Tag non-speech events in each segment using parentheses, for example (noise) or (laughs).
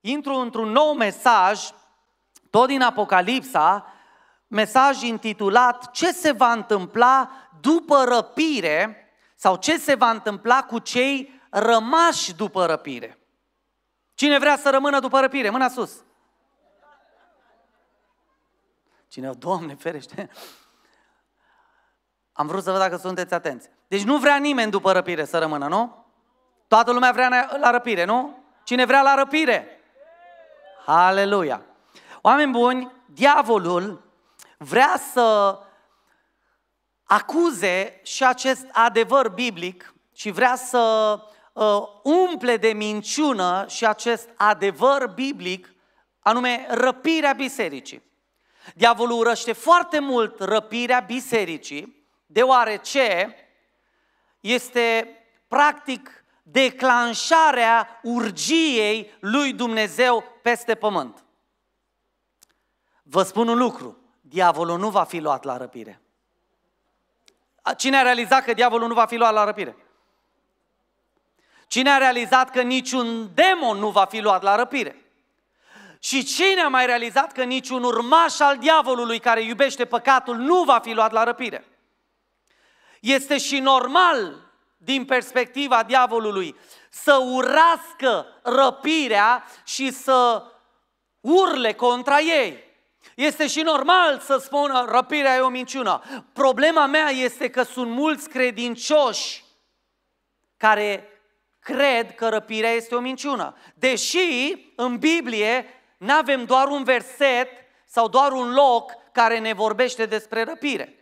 intru într-un nou mesaj, tot din Apocalipsa, mesaj intitulat Ce se va întâmpla după răpire sau ce se va întâmpla cu cei rămași după răpire. Cine vrea să rămână după răpire? Mâna sus! Cine, Doamne ferește! Am vrut să văd dacă sunteți atenți. Deci nu vrea nimeni după răpire să rămână, nu? Toată lumea vrea la răpire, nu? Cine vrea la răpire? Aleluia! Oameni buni, diavolul vrea să acuze și acest adevăr biblic și vrea să uh, umple de minciună și acest adevăr biblic, anume răpirea bisericii. Diavolul urăște foarte mult răpirea bisericii, deoarece este practic declanșarea urgiei lui Dumnezeu peste pământ. Vă spun un lucru, diavolul nu va fi luat la răpire. Cine a realizat că diavolul nu va fi luat la răpire? Cine a realizat că niciun demon nu va fi luat la răpire? Și cine a mai realizat că niciun urmaș al diavolului care iubește păcatul nu va fi luat la răpire? Este și normal din perspectiva diavolului, să urască răpirea și să urle contra ei. Este și normal să spună răpirea e o minciună. Problema mea este că sunt mulți credincioși care cred că răpirea este o minciună. Deși în Biblie nu avem doar un verset sau doar un loc care ne vorbește despre răpire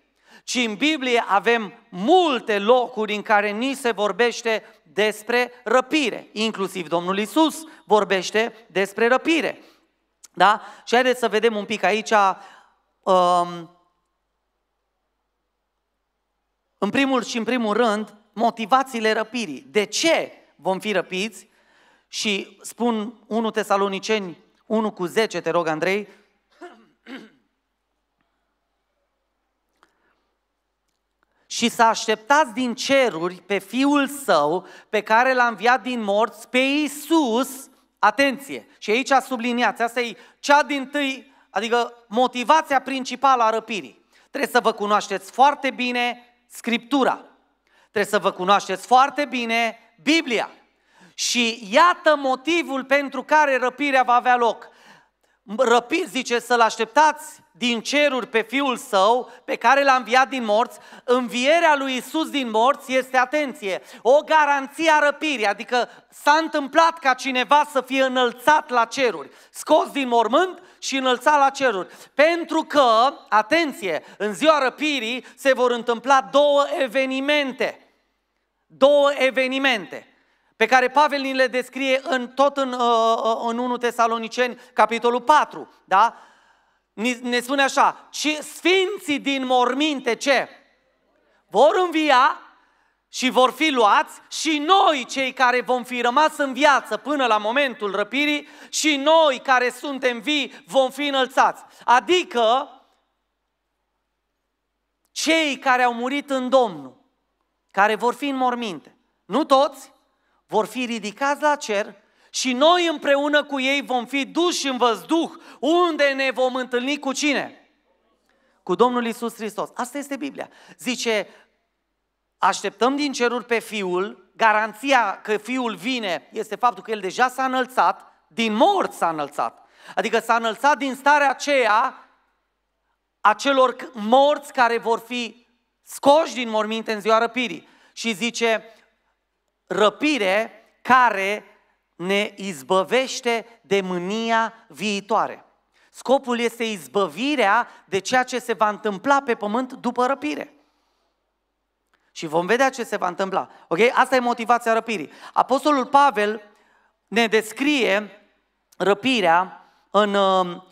ci în Biblie avem multe locuri în care ni se vorbește despre răpire. Inclusiv Domnul Isus vorbește despre răpire. Da? Și haideți să vedem un pic aici. Um, în primul și în primul rând, motivațiile răpirii. De ce vom fi răpiți? Și spun 1 Tesaloniceni 1 cu 10, te rog Andrei, și să așteptați din ceruri pe Fiul Său, pe care l-a înviat din morți, pe Iisus, atenție, și aici subliniați, asta e cea din tâi, adică motivația principală a răpirii. Trebuie să vă cunoașteți foarte bine Scriptura, trebuie să vă cunoașteți foarte bine Biblia. Și iată motivul pentru care răpirea va avea loc. Răpiți, zice, să-L așteptați din ceruri pe Fiul Său, pe care l-a înviat din morți, învierea lui Isus din morți este, atenție, o garanție a răpirii, adică s-a întâmplat ca cineva să fie înălțat la ceruri, scos din mormânt și înălțat la ceruri. Pentru că, atenție, în ziua răpirii se vor întâmpla două evenimente. Două evenimente pe care Pavel ni le descrie în, tot în, uh, uh, în 1 Tesaloniceni, capitolul 4, da? ne spune așa, și sfinții din morminte ce? Vor învia și vor fi luați și noi cei care vom fi rămas în viață până la momentul răpirii și noi care suntem vii vom fi înălțați. Adică cei care au murit în Domnul, care vor fi în morminte, nu toți, vor fi ridicați la cer și noi împreună cu ei vom fi duși în văzduh, unde ne vom întâlni cu cine? Cu Domnul Isus Hristos. Asta este Biblia. Zice, așteptăm din ceruri pe Fiul, garanția că Fiul vine este faptul că El deja s-a înălțat, din mort s-a înălțat. Adică s-a înălțat din starea aceea a celor morți care vor fi scoși din morminte în ziua răpirii. Și zice, răpire care ne izbăvește de mânia viitoare. Scopul este izbăvirea de ceea ce se va întâmpla pe pământ după răpire. Și vom vedea ce se va întâmpla. Ok? Asta e motivația răpirii. Apostolul Pavel ne descrie răpirea în... Um,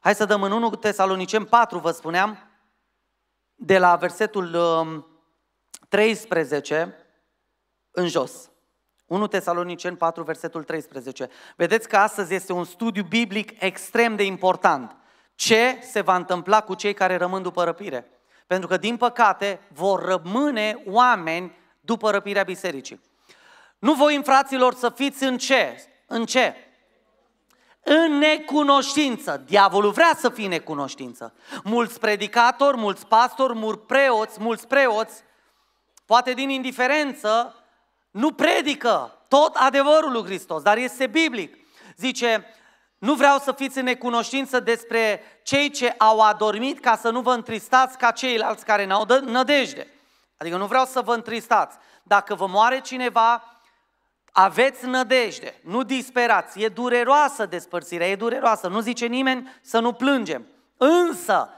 hai să dăm în 1 Tesalonicen 4, vă spuneam, de la versetul 13 um, în jos. 1 Tesalonicen 4, versetul 13. Vedeți că astăzi este un studiu biblic extrem de important. Ce se va întâmpla cu cei care rămân după răpire? Pentru că, din păcate, vor rămâne oameni după răpirea bisericii. Nu voi, fraților, să fiți în ce? În ce? În necunoștință. Diavolul vrea să fie necunoștință. Mulți predicatori, mulți pastori, mulți preoți, mulți preoți, poate din indiferență, nu predică tot adevărul lui Hristos, dar este biblic. Zice, nu vreau să fiți în necunoștință despre cei ce au adormit ca să nu vă întristați ca ceilalți care n-au nădejde. Adică nu vreau să vă întristați. Dacă vă moare cineva, aveți nădejde, nu disperați. E dureroasă despărțirea, e dureroasă. Nu zice nimeni să nu plângem. Însă,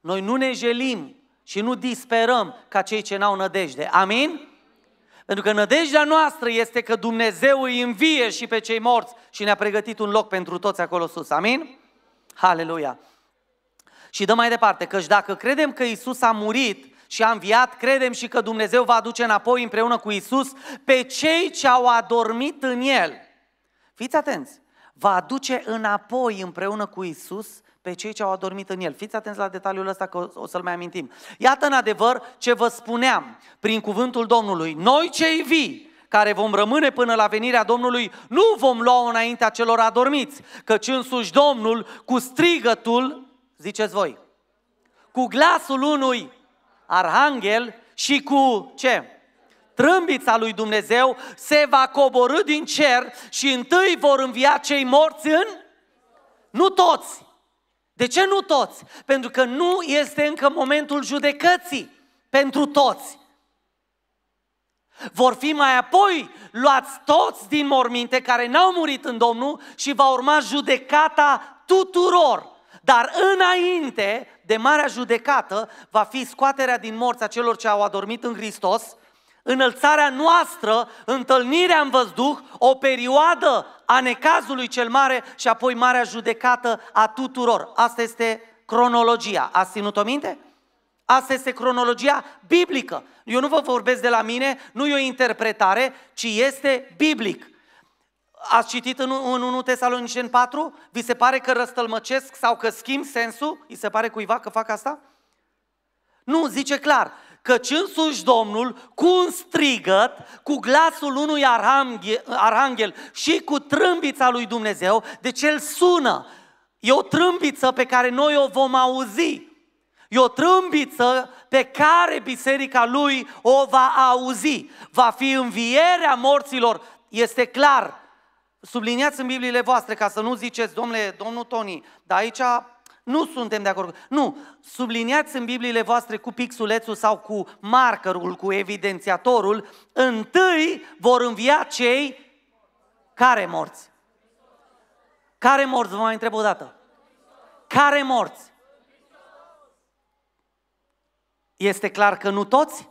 noi nu ne jelim și nu disperăm ca cei ce n-au nădejde. Amin? Pentru că nădejdea noastră este că Dumnezeu îi învie și pe cei morți și ne-a pregătit un loc pentru toți acolo sus. Amin? Haleluia! Și dăm mai departe, căci dacă credem că Isus a murit și a înviat, credem și că Dumnezeu va aduce înapoi împreună cu Isus pe cei ce au adormit în El. Fiți atenți! Va aduce înapoi împreună cu Isus pe cei ce au adormit în el. Fiți atenți la detaliul ăsta că o să-l mai amintim. Iată în adevăr ce vă spuneam prin cuvântul Domnului. Noi cei vii, care vom rămâne până la venirea Domnului, nu vom lua înaintea celor adormiți, căci însuși Domnul cu strigătul, ziceți voi, cu glasul unui arhanghel și cu ce? Trâmbița lui Dumnezeu se va coborâ din cer și întâi vor învia cei morți în? Nu toți, de ce nu toți? Pentru că nu este încă momentul judecății pentru toți. Vor fi mai apoi luați toți din morminte care n-au murit în Domnul și va urma judecata tuturor. Dar înainte de marea judecată va fi scoaterea din morți a celor ce au adormit în Hristos înălțarea noastră, întâlnirea în văzduh, o perioadă a necazului cel mare și apoi marea judecată a tuturor. Asta este cronologia. Ați ținut-o minte? Asta este cronologia biblică. Eu nu vă vorbesc de la mine, nu e o interpretare, ci este biblic. Ați citit în, în 1 Tesalonicen 4? Vi se pare că răstălmăcesc sau că schimb sensul? I se pare cuiva că fac asta? Nu, zice clar căci însuși Domnul, cu un strigăt, cu glasul unui arhanghel, și cu trâmbița lui Dumnezeu, deci el sună. E o trâmbiță pe care noi o vom auzi. E o trâmbiță pe care biserica lui o va auzi. Va fi învierea morților. Este clar. Subliniați în Bibliile voastre ca să nu ziceți, domnule, domnul Toni, dar aici nu suntem de acord. Nu, subliniați în Bibliile voastre cu pixulețul sau cu markerul, cu evidențiatorul, întâi vor învia cei care morți. Care morți? Vă mai întreb o dată. Care morți? Este clar că nu toți?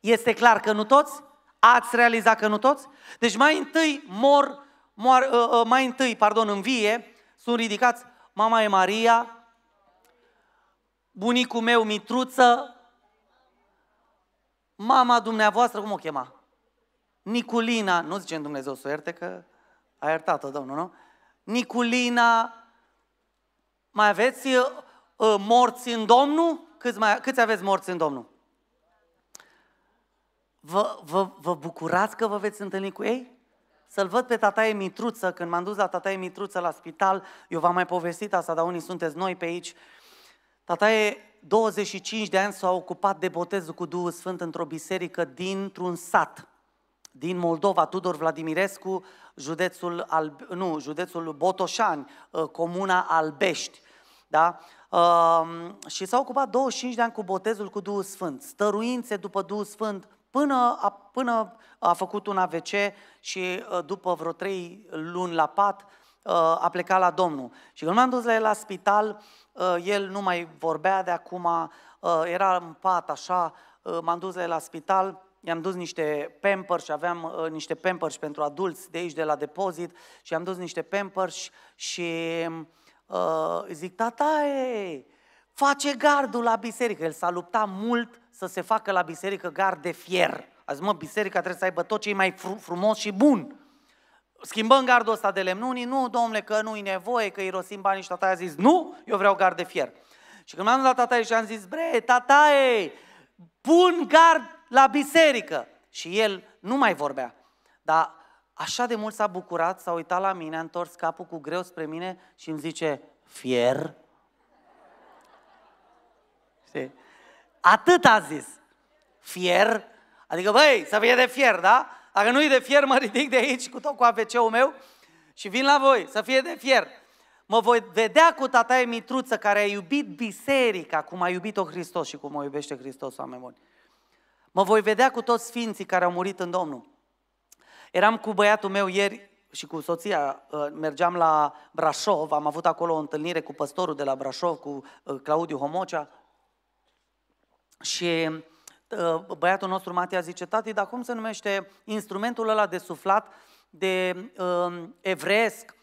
Este clar că nu toți? Ați realizat că nu toți? Deci mai întâi mor, mor uh, uh, mai întâi, pardon, învie, sunt ridicați mama e Maria, bunicul meu Mitruță, mama dumneavoastră, cum o chema? Niculina, nu zicem Dumnezeu să ierte că a iertat-o Domnul, nu? Niculina, mai aveți uh, uh, morți în Domnul? Câți, mai, câți aveți morți în Domnul? Vă, vă, vă bucurați că vă veți întâlni cu ei? să-l văd pe tataie Mitruță, când m-am dus la tataie Mitruță la spital, eu v-am mai povestit asta, dar unii sunteți noi pe aici, tataie 25 de ani s-a ocupat de botezul cu Duhul Sfânt într-o biserică dintr-un sat, din Moldova, Tudor Vladimirescu, județul, Alb, nu, județul Botoșani, ă, comuna Albești. Da? Uh, și s-a ocupat 25 de ani cu botezul cu Duhul Sfânt, stăruințe după Duhul Sfânt, Până a, până a făcut un AVC și uh, după vreo trei luni la pat, uh, a plecat la Domnul. Și când m-am dus la el la spital, uh, el nu mai vorbea de acum, era în pat așa, m-am dus la el la spital, i-am dus niște pampers și aveam niște pampers pentru adulți de aici, de la depozit, și am dus niște pampers și uh, zic, tataie, face gardul la biserică. El s-a luptat mult să se facă la biserică gard de fier. A zis, mă, biserica trebuie să aibă tot ce e mai frumos și bun. Schimbăm gardul ăsta de lemn. Unii, nu, domnule, că nu-i nevoie, că irosim banii și tata a zis, nu, eu vreau gard de fier. Și când m-am dat la tata și am zis, bre, e, pun gard la biserică. Și el nu mai vorbea. Dar așa de mult s-a bucurat, s-a uitat la mine, a întors capul cu greu spre mine și îmi zice, fier. (laughs) Știi? Atât a zis. Fier, adică băi, să fie de fier, da? Dacă nu e de fier, mă ridic de aici cu tot cu AVC-ul meu și vin la voi, să fie de fier. Mă voi vedea cu tata Mitruță, care a iubit biserica, cum a iubit-o Hristos și cum o iubește Hristos, oameni buni. Mă voi vedea cu toți sfinții care au murit în Domnul. Eram cu băiatul meu ieri și cu soția, ă, mergeam la Brașov, am avut acolo o întâlnire cu păstorul de la Brașov, cu ă, Claudiu Homocea, și ă, băiatul nostru Matia zice, tati, dar cum se numește instrumentul ăla de suflat de uh, evresc,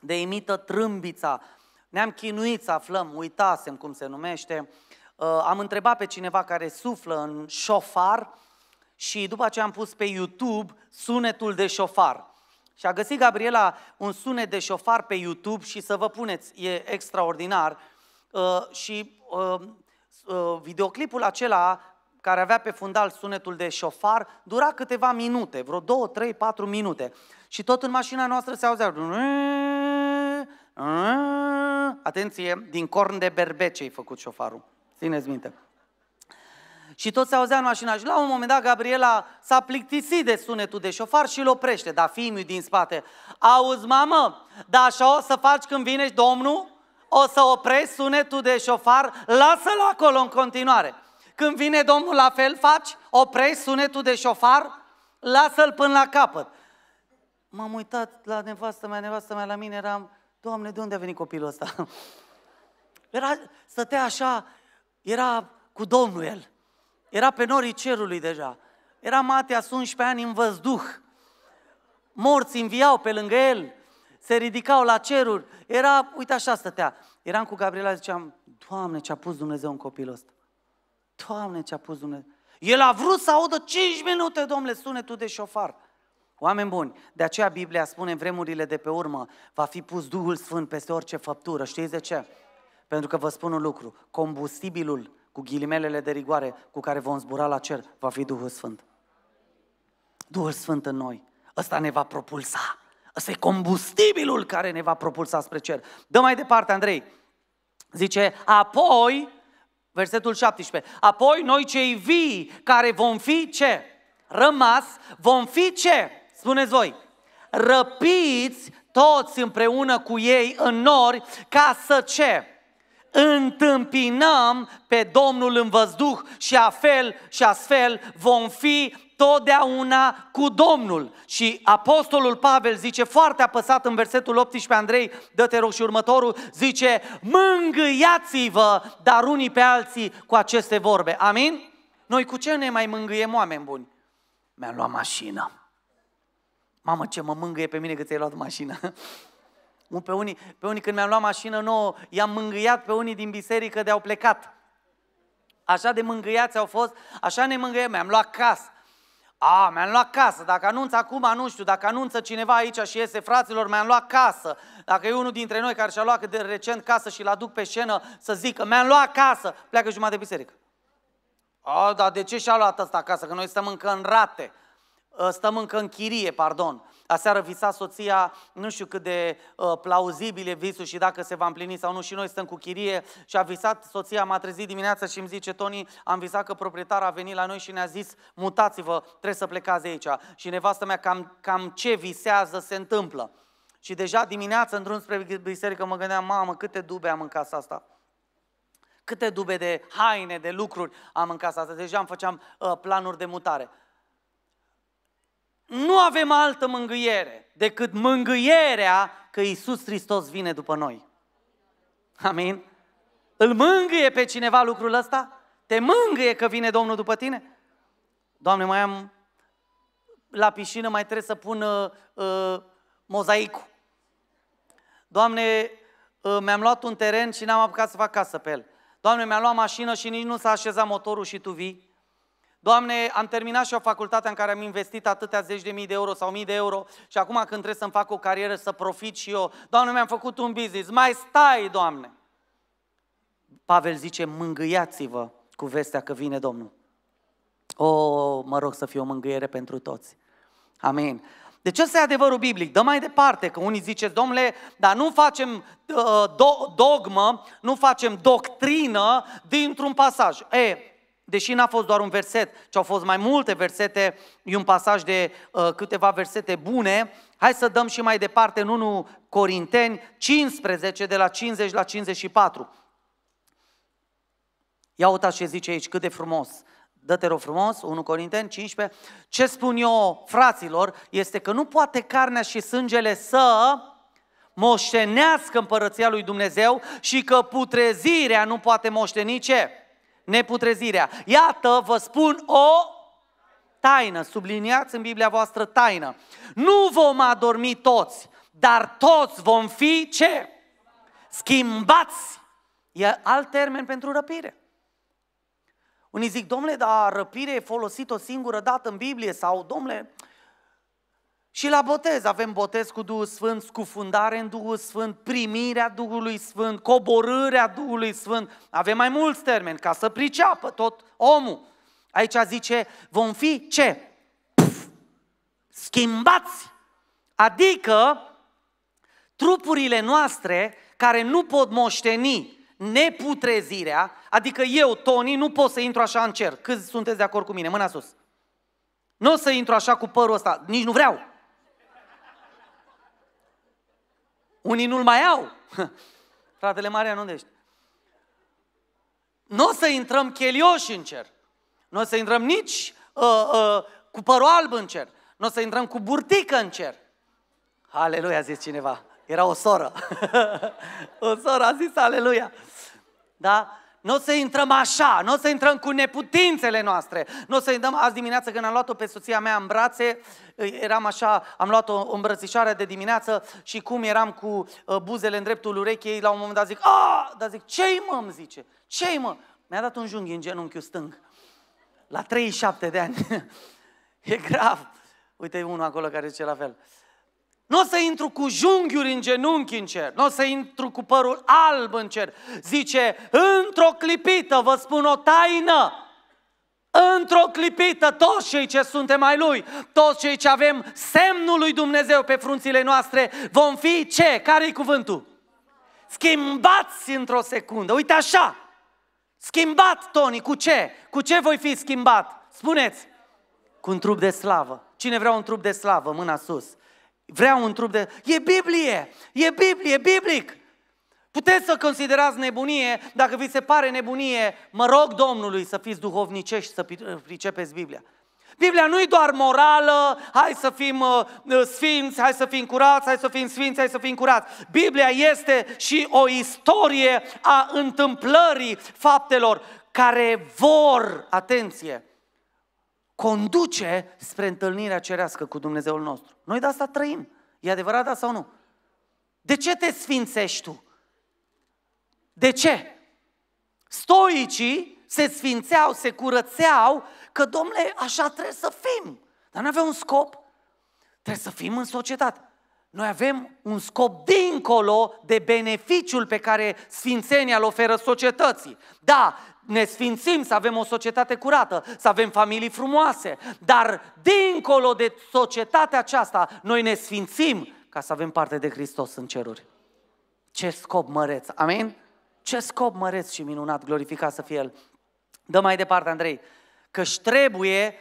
de imită trâmbița? Ne-am chinuit să aflăm, uitasem cum se numește. Uh, am întrebat pe cineva care suflă în șofar și după ce am pus pe YouTube sunetul de șofar. Și a găsit Gabriela un sunet de șofar pe YouTube și să vă puneți, e extraordinar. Uh, și uh, Uh, videoclipul acela care avea pe fundal sunetul de șofar, dura câteva minute, vreo 2, 3, 4 minute. Și tot în mașina noastră se auzea... Atenție, din corn de berbece ai făcut șofarul. Țineți minte. Și tot se auzea în mașina și la un moment dat Gabriela s-a plictisit de sunetul de șofar și îl oprește, dar fiul din spate, auzi mamă, dar așa o să faci când vine domnul? o să oprești sunetul de șofar, lasă-l acolo în continuare. Când vine Domnul, la fel faci, oprești sunetul de șofar, lasă-l până la capăt. M-am uitat la nevastă mea, nevastă mea la mine, eram, Doamne, de unde a venit copilul ăsta? (laughs) Era, stătea așa, era cu Domnul el. Era pe norii cerului deja. Era Matea 11 ani în văzduh. Morți înviau pe lângă el se ridicau la ceruri. Era, uite așa stătea. Eram cu Gabriela, ziceam, Doamne, ce-a pus Dumnezeu în copilul ăsta. Doamne, ce-a pus Dumnezeu. El a vrut să audă 5 minute, domnule, sunetul de șofar. Oameni buni, de aceea Biblia spune în vremurile de pe urmă, va fi pus Duhul Sfânt peste orice făptură. Știți de ce? Pentru că vă spun un lucru, combustibilul cu ghilimelele de rigoare cu care vom zbura la cer va fi Duhul Sfânt. Duhul Sfânt în noi. Ăsta ne va propulsa. Ăsta e combustibilul care ne va propulsa spre cer. Dă mai departe, Andrei. Zice, apoi, versetul 17, apoi noi cei vii care vom fi ce? Rămas, vom fi ce? Spuneți voi, răpiți toți împreună cu ei în nori ca să ce? întâmpinăm pe Domnul în văzduh și afel și astfel vom fi totdeauna cu Domnul. Și apostolul Pavel zice foarte apăsat în versetul 18, Andrei, dă-te rog și următorul, zice, mângâiați-vă, dar unii pe alții cu aceste vorbe. Amin? Noi cu ce ne mai mângâiem, oameni buni? Mi-am luat mașină. Mamă, ce mă mângâie pe mine că ți-ai luat mașină. (laughs) Pe unii, pe unii când mi-am luat mașină nouă, i-am mângâiat pe unii din biserică de-au plecat. Așa de mângâiați au fost, așa ne mângâiem, mi-am luat casă, a, mi-am luat casă. Dacă anunț acum, nu știu. Dacă anunță cineva aici și iese, fraților, mi-am luat casă. Dacă e unul dintre noi care și-a luat de recent casă și-l aduc pe scenă să zică, mi-am luat casă, pleacă jumătate de biserică. A, dar de ce și-a luat asta acasă? Că noi stăm încă în rate. Ă, stăm încă în chirie, pardon. Aseară visa soția, nu știu cât de uh, ă, plauzibile visul și dacă se va împlini sau nu și noi stăm cu chirie și a visat soția, m-a trezit dimineața și îmi zice Toni, am visat că proprietarul a venit la noi și ne-a zis mutați-vă, trebuie să plecați aici. Și nevastă mea cam, cam ce visează se întâmplă. Și deja dimineața, în un spre biserică, mă gândeam, mamă, câte dube am în casa asta. Câte dube de haine, de lucruri am în casa asta. Deja îmi făceam uh, planuri de mutare nu avem altă mângâiere decât mângâierea că Isus Hristos vine după noi. Amin? Îl mângâie pe cineva lucrul ăsta? Te mângâie că vine Domnul după tine? Doamne, mai am la piscină, mai trebuie să pun uh, uh, mozaicul. Doamne, uh, mi-am luat un teren și n-am apucat să fac casă pe el. Doamne, mi-am luat mașină și nici nu s-a așezat motorul și tu vii. Doamne, am terminat și o facultate în care am investit atâtea zeci de mii de euro sau mii de euro și acum când trebuie să-mi fac o carieră să profit și eu, Doamne, mi-am făcut un business, mai stai, Doamne! Pavel zice, mângâiați-vă cu vestea că vine Domnul. O, mă rog să fie o mângâiere pentru toți. Amin. Deci ăsta e adevărul biblic. Dă mai departe, că unii zice, domnule, dar nu facem uh, do- dogmă, nu facem doctrină dintr-un pasaj. E, Deși n-a fost doar un verset, ci au fost mai multe versete, e un pasaj de uh, câteva versete bune, hai să dăm și mai departe în 1 Corinteni 15, de la 50 la 54. Ia uitați ce zice aici, cât de frumos. Dă-te rog frumos, 1 Corinteni 15. Ce spun eu, fraților, este că nu poate carnea și sângele să moștenească împărăția lui Dumnezeu și că putrezirea nu poate moșteni ce? neputrezirea. Iată, vă spun o taină, subliniați în Biblia voastră taină. Nu vom adormi toți, dar toți vom fi ce? Schimbați! E alt termen pentru răpire. Unii zic, domnule, dar răpire e folosit o singură dată în Biblie sau, domnule, uh, și la botez avem botez cu Duhul Sfânt, scufundare în Duhul Sfânt, primirea Duhului Sfânt, coborârea Duhului Sfânt. Avem mai mulți termeni ca să priceapă tot omul. Aici zice, vom fi ce? Puff, schimbați! Adică trupurile noastre care nu pot moșteni neputrezirea, adică eu, Tony, nu pot să intru așa în cer. Câți sunteți de acord cu mine? Mâna sus! Nu o să intru așa cu părul ăsta, nici nu vreau. Unii nu-l mai au. (laughs) Fratele Maria nu ești? Nu o să intrăm chelioși în cer. Nu o să intrăm nici uh, uh, cu părul alb în cer. Nu o să intrăm cu burtică în cer. Aleluia, a zis cineva. Era o soră. (laughs) o soră a zis aleluia. Da? nu o să intrăm așa, nu o să intrăm cu neputințele noastre. Nu o să intrăm azi dimineață când am luat-o pe soția mea în brațe, eram așa, am luat o îmbrățișare de dimineață și cum eram cu uh, buzele în dreptul urechii, la un moment dat zic, a, dar zic, ce-i mă, îmi zice, ce-i mă? Mi-a dat un junghi în genunchiul stâng, la 37 de ani. (laughs) e grav. Uite, unul acolo care zice la fel. Uh, nu o să intru cu junghiuri în genunchi în cer, nu o să intru cu părul alb în cer. Zice, într-o clipită vă spun o taină. Într-o clipită, toți cei ce suntem ai Lui, toți cei ce avem semnul lui Dumnezeu pe frunțile noastre, vom fi ce? Care-i cuvântul? Schimbați într-o secundă. Uite așa! Schimbat, toni. cu ce? Cu ce voi fi schimbat? Spuneți! Cu un trup de slavă. Cine vrea un trup de slavă? Mâna sus vreau un trup de... E Biblie! E Biblie! E biblic! Puteți să considerați nebunie, dacă vi se pare nebunie, mă rog Domnului să fiți duhovnicești să pricepeți Biblia. Biblia nu e doar morală, hai să fim uh, uh, sfinți, hai să fim curați, hai să fim sfinți, hai să fim curați. Biblia este și o istorie a întâmplării faptelor care vor, atenție, conduce spre întâlnirea cerească cu Dumnezeul nostru. Noi de asta trăim. E adevărat da sau nu? De ce te sfințești tu? De ce? Stoicii se sfințeau, se curățeau, că, domnule, așa trebuie să fim. Dar nu avem un scop. Trebuie să fim în societate. Noi avem un scop dincolo de beneficiul pe care sfințenia îl oferă societății. Da, ne sfințim, să avem o societate curată, să avem familii frumoase, dar dincolo de societatea aceasta, noi ne sfințim ca să avem parte de Hristos în ceruri. Ce scop măreț, amin? Ce scop măreț și minunat, glorificat să fie El. Dă mai departe, Andrei, căci trebuie,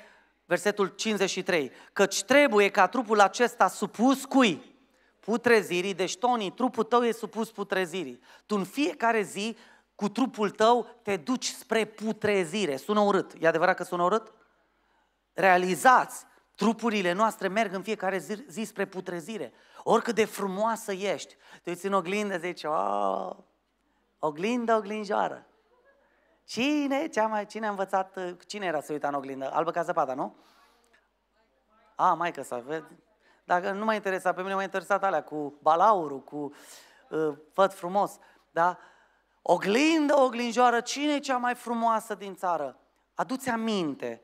versetul 53, căci trebuie ca trupul acesta supus cui? Putrezirii, deci Tony, trupul tău e supus putrezirii. Tu în fiecare zi cu trupul tău te duci spre putrezire. Sună urât. E adevărat că sună urât? Realizați, trupurile noastre merg în fiecare zi, zi spre putrezire. Oricât de frumoasă ești, te uiți în oglindă, zici, oh, oglindă, oglinjoară. Cine, cea mai, cine a învățat, cine era să uita în oglindă? Albă ca zăpada, nu? A, că să vezi. Dacă nu mă interesa, pe mine m-a interesat alea cu balaurul, cu uh, făt frumos, da? Uh, Oglindă, oglinjoară, cine e cea mai frumoasă din țară? Aduți aminte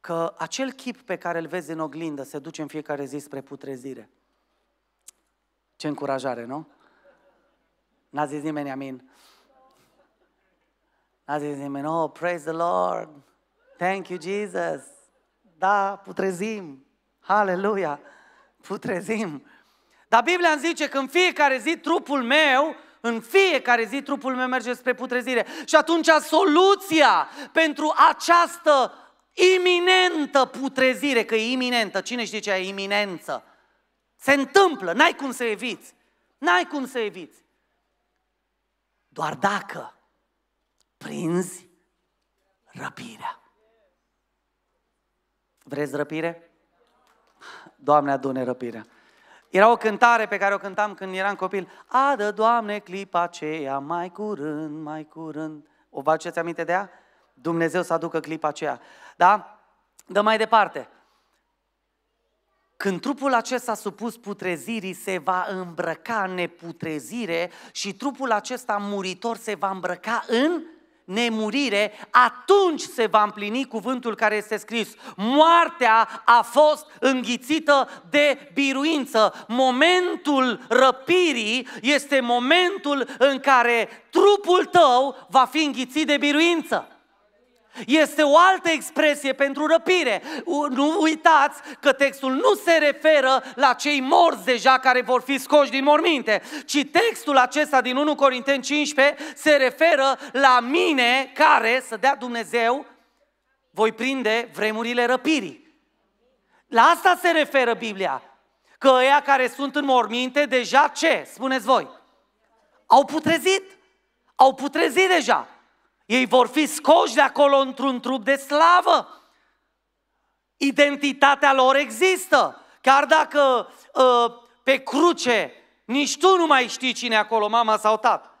că acel chip pe care îl vezi în oglindă se duce în fiecare zi spre putrezire. Ce încurajare, nu? N-a zis nimeni amin. N-a zis nimeni, oh, praise the Lord, thank you Jesus. Da, putrezim, Hallelujah, putrezim. Dar Biblia îmi zice că în fiecare zi trupul meu în fiecare zi trupul meu merge spre putrezire. Și atunci soluția pentru această iminentă putrezire, că e iminentă, cine știe ce e iminență? Se întâmplă, n-ai cum să eviți. N-ai cum să eviți. Doar dacă prinzi răpirea. Vreți răpire? Doamne, adune răpirea. Era o cântare pe care o cântam când eram copil. Adă, Doamne, clipa aceea, mai curând, mai curând. O vă aduceți aminte de ea? Dumnezeu să aducă clipa aceea. Da? Dă mai departe. Când trupul acesta supus putrezirii se va îmbrăca în neputrezire și trupul acesta muritor se va îmbrăca în nemurire, atunci se va împlini cuvântul care este scris. Moartea a fost înghițită de biruință. Momentul răpirii este momentul în care trupul tău va fi înghițit de biruință. Este o altă expresie pentru răpire. Nu uitați că textul nu se referă la cei morți deja care vor fi scoși din morminte, ci textul acesta din 1 Corinteni 15 se referă la mine care, să dea Dumnezeu, voi prinde vremurile răpirii. La asta se referă Biblia. Că ăia care sunt în morminte deja ce? Spuneți voi. Au putrezit. Au putrezit deja. Ei vor fi scoși de acolo într-un trup de slavă. Identitatea lor există. Chiar dacă ă, pe cruce nici tu nu mai știi cine e acolo, mama sau tată.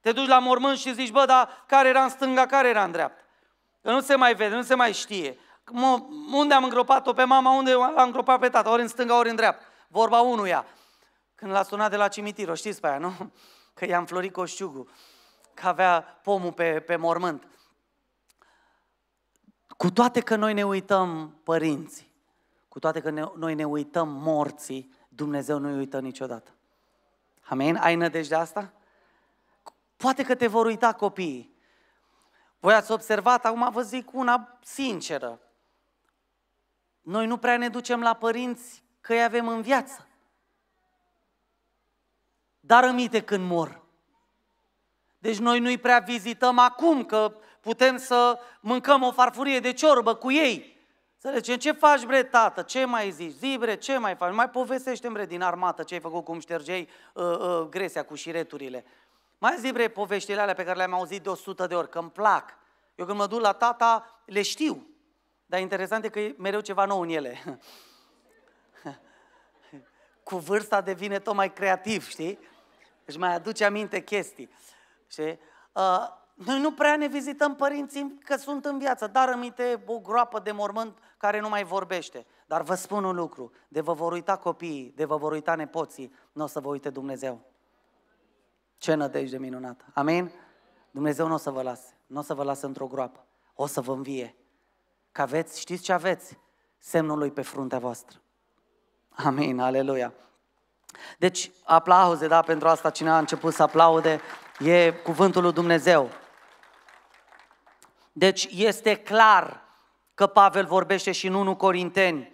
Te duci la mormânt și zici, bă, dar care era în stânga, care era în dreapta? Că nu se mai vede, nu se mai știe. unde am îngropat-o pe mama, unde am îngropat pe tata, ori în stânga, ori în dreapta. Vorba unuia. Când l-a sunat de la cimitir, o știți pe aia, nu? Că i-a înflorit coșciugul că avea pomul pe, pe mormânt. Cu toate că noi ne uităm părinții, cu toate că ne, noi ne uităm morții, Dumnezeu nu-i uită niciodată. Amen? Ai nădejde asta? Poate că te vor uita copiii. Voi ați observat, acum vă zic una sinceră. Noi nu prea ne ducem la părinți că îi avem în viață. Dar amite când mor. Deci noi nu-i prea vizităm acum, că putem să mâncăm o farfurie de ciorbă cu ei. Să le zicem, ce faci bre tată, ce mai zici, zi bre, ce mai faci, mai povestește bre din armată ce ai făcut, cum ștergei uh, uh, gresia cu șireturile. Mai zi bre poveștile alea pe care le-am auzit de 100 de ori, că îmi plac. Eu când mă duc la tata, le știu, dar interesant e că e mereu ceva nou în ele. (laughs) cu vârsta devine tot mai creativ, știi? Își mai aduce aminte chestii și Uh, noi nu prea ne vizităm părinții că sunt în viață, dar rămite o groapă de mormânt care nu mai vorbește. Dar vă spun un lucru, de vă vor uita copiii, de vă vor uita nepoții, nu o să vă uite Dumnezeu. Ce nădejde minunată! Amin? Dumnezeu nu o să vă lase, nu o să vă lase într-o groapă, o să vă învie. Că aveți, știți ce aveți? Semnul lui pe fruntea voastră. Amin, aleluia! Deci, aplauze, da, pentru asta cine a început să aplaude, E cuvântul lui Dumnezeu. Deci este clar că Pavel vorbește și în 1 Corinteni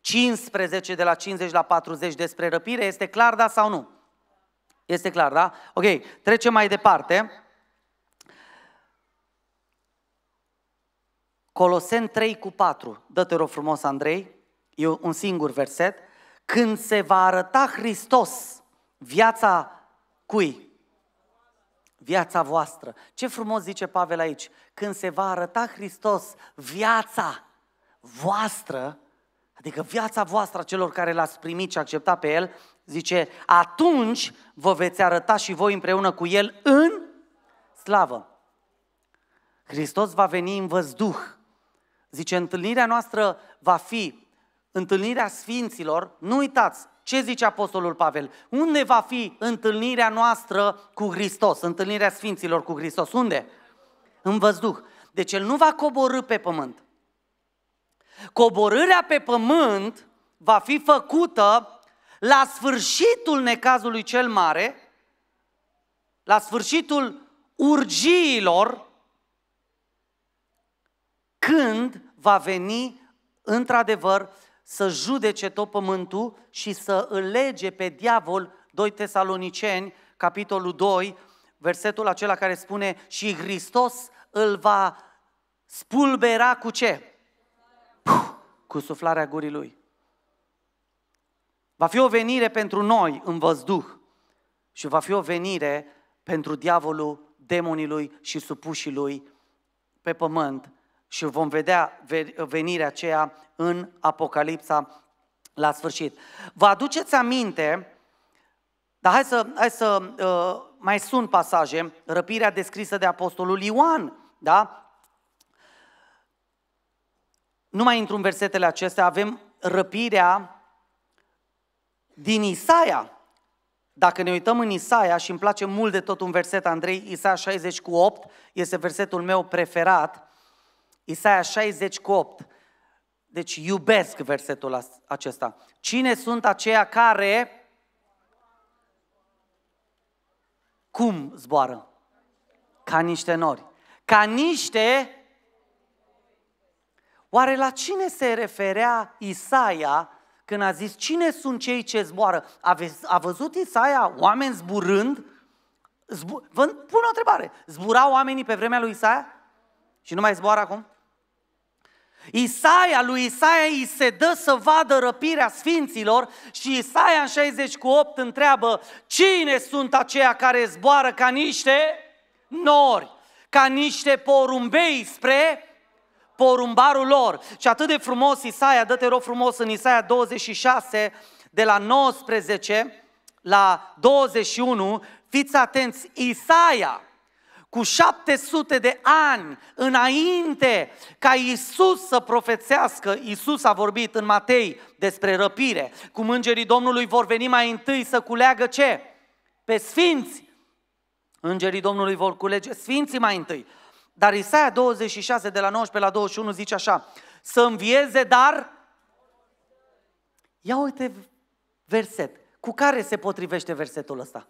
15 de la 50 la 40 despre răpire. Este clar, da sau nu? Este clar, da? Ok, trecem mai departe. Coloseni 3 cu 4. Dă-te rog frumos, Andrei. E un singur verset. Când se va arăta Hristos, viața cui? viața voastră. Ce frumos zice Pavel aici, când se va arăta Hristos viața voastră, adică viața voastră celor care l-ați primit și acceptat pe El, zice, atunci vă veți arăta și voi împreună cu El în slavă. Hristos va veni în văzduh. Zice, întâlnirea noastră va fi întâlnirea sfinților, nu uitați, ce zice Apostolul Pavel? Unde va fi întâlnirea noastră cu Hristos, întâlnirea Sfinților cu Hristos? Unde? În văzduh. Deci El nu va coborâ pe pământ. Coborârea pe pământ va fi făcută la sfârșitul necazului cel mare, la sfârșitul urgiilor, când va veni într-adevăr să judece tot pământul și să îl lege pe diavol, 2 Tesaloniceni, capitolul 2, versetul acela care spune și Hristos îl va spulbera cu ce? Puh, cu suflarea gurii lui. Va fi o venire pentru noi în văzduh și va fi o venire pentru diavolul, demonii lui și supușii lui pe pământ și vom vedea venirea aceea în Apocalipsa la sfârșit. Vă aduceți aminte, dar hai să, hai să uh, mai sun pasaje, răpirea descrisă de Apostolul Ioan, da? Nu mai intru în versetele acestea, avem răpirea din Isaia. Dacă ne uităm în Isaia și îmi place mult de tot un verset, Andrei, Isaia 60 cu 8, este versetul meu preferat, Isaia 60 cu 8. Deci iubesc versetul acesta. Cine sunt aceia care cum zboară? Ca niște nori. Ca niște Oare la cine se referea Isaia când a zis cine sunt cei ce zboară? A, a văzut Isaia oameni zburând? Zbu- Vă pun o întrebare. Zburau oamenii pe vremea lui Isaia? Și nu mai zboară acum? Isaia, lui Isaia îi se dă să vadă răpirea sfinților și Isaia în 68 întreabă cine sunt aceia care zboară ca niște nori, ca niște porumbei spre porumbarul lor. Și atât de frumos Isaia, dă-te rog frumos în Isaia 26, de la 19 la 21, fiți atenți, Isaia, cu 700 de ani înainte ca Isus să profețească, Isus a vorbit în Matei despre răpire, cum îngerii Domnului vor veni mai întâi să culeagă ce? Pe sfinți. Îngerii Domnului vor culege sfinții mai întâi. Dar Isaia 26 de la 19 la 21 zice așa, să învieze, dar... Ia uite verset, cu care se potrivește versetul ăsta?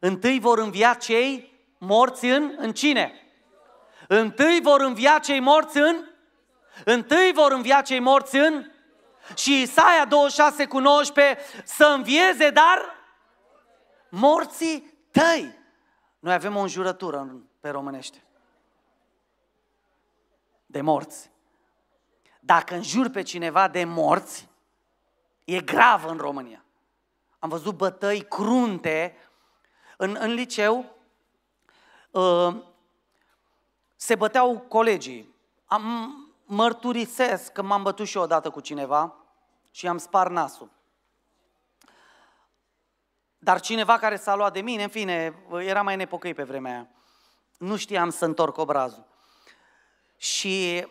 Întâi vor învia cei morți în, în cine? Întâi vor învia cei morți în? Întâi vor învia cei morți în? Și Isaia 26 cu 19, să învieze, dar morții tăi. Noi avem o înjurătură pe românește. De morți. Dacă înjuri pe cineva de morți, e grav în România. Am văzut bătăi crunte în, în liceu, Ă, se băteau colegii. Am mărturisesc că m-am bătut și eu odată cu cineva și am spart nasul. Dar cineva care s-a luat de mine, în fine, era mai nepocăit pe vremea aia. Nu știam să întorc obrazul. Și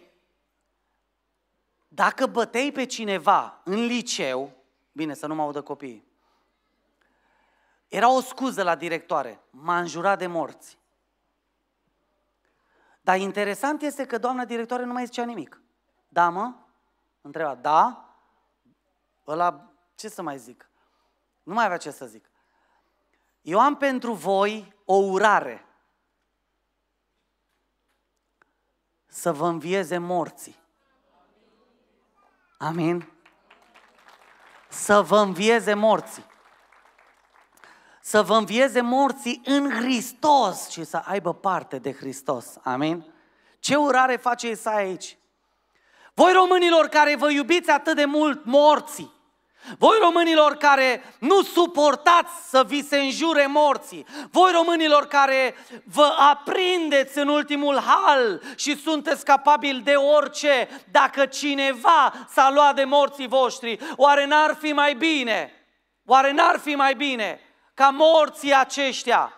dacă bătei pe cineva în liceu, bine să nu mă audă copiii, era o scuză la directoare, m-a înjurat de morți. Dar interesant este că doamna directoare nu mai zicea nimic. Da, mă? Întreba, da? Ăla, ce să mai zic? Nu mai avea ce să zic. Eu am pentru voi o urare. Să vă învieze morții. Amin? Să vă învieze morții să vă învieze morții în Hristos și să aibă parte de Hristos. Amin? Ce urare face Isaia aici? Voi românilor care vă iubiți atât de mult morții, voi românilor care nu suportați să vi se înjure morții, voi românilor care vă aprindeți în ultimul hal și sunteți capabili de orice, dacă cineva s-a luat de morții voștri, oare n-ar fi mai bine? Oare n-ar fi mai bine? ca morții aceștia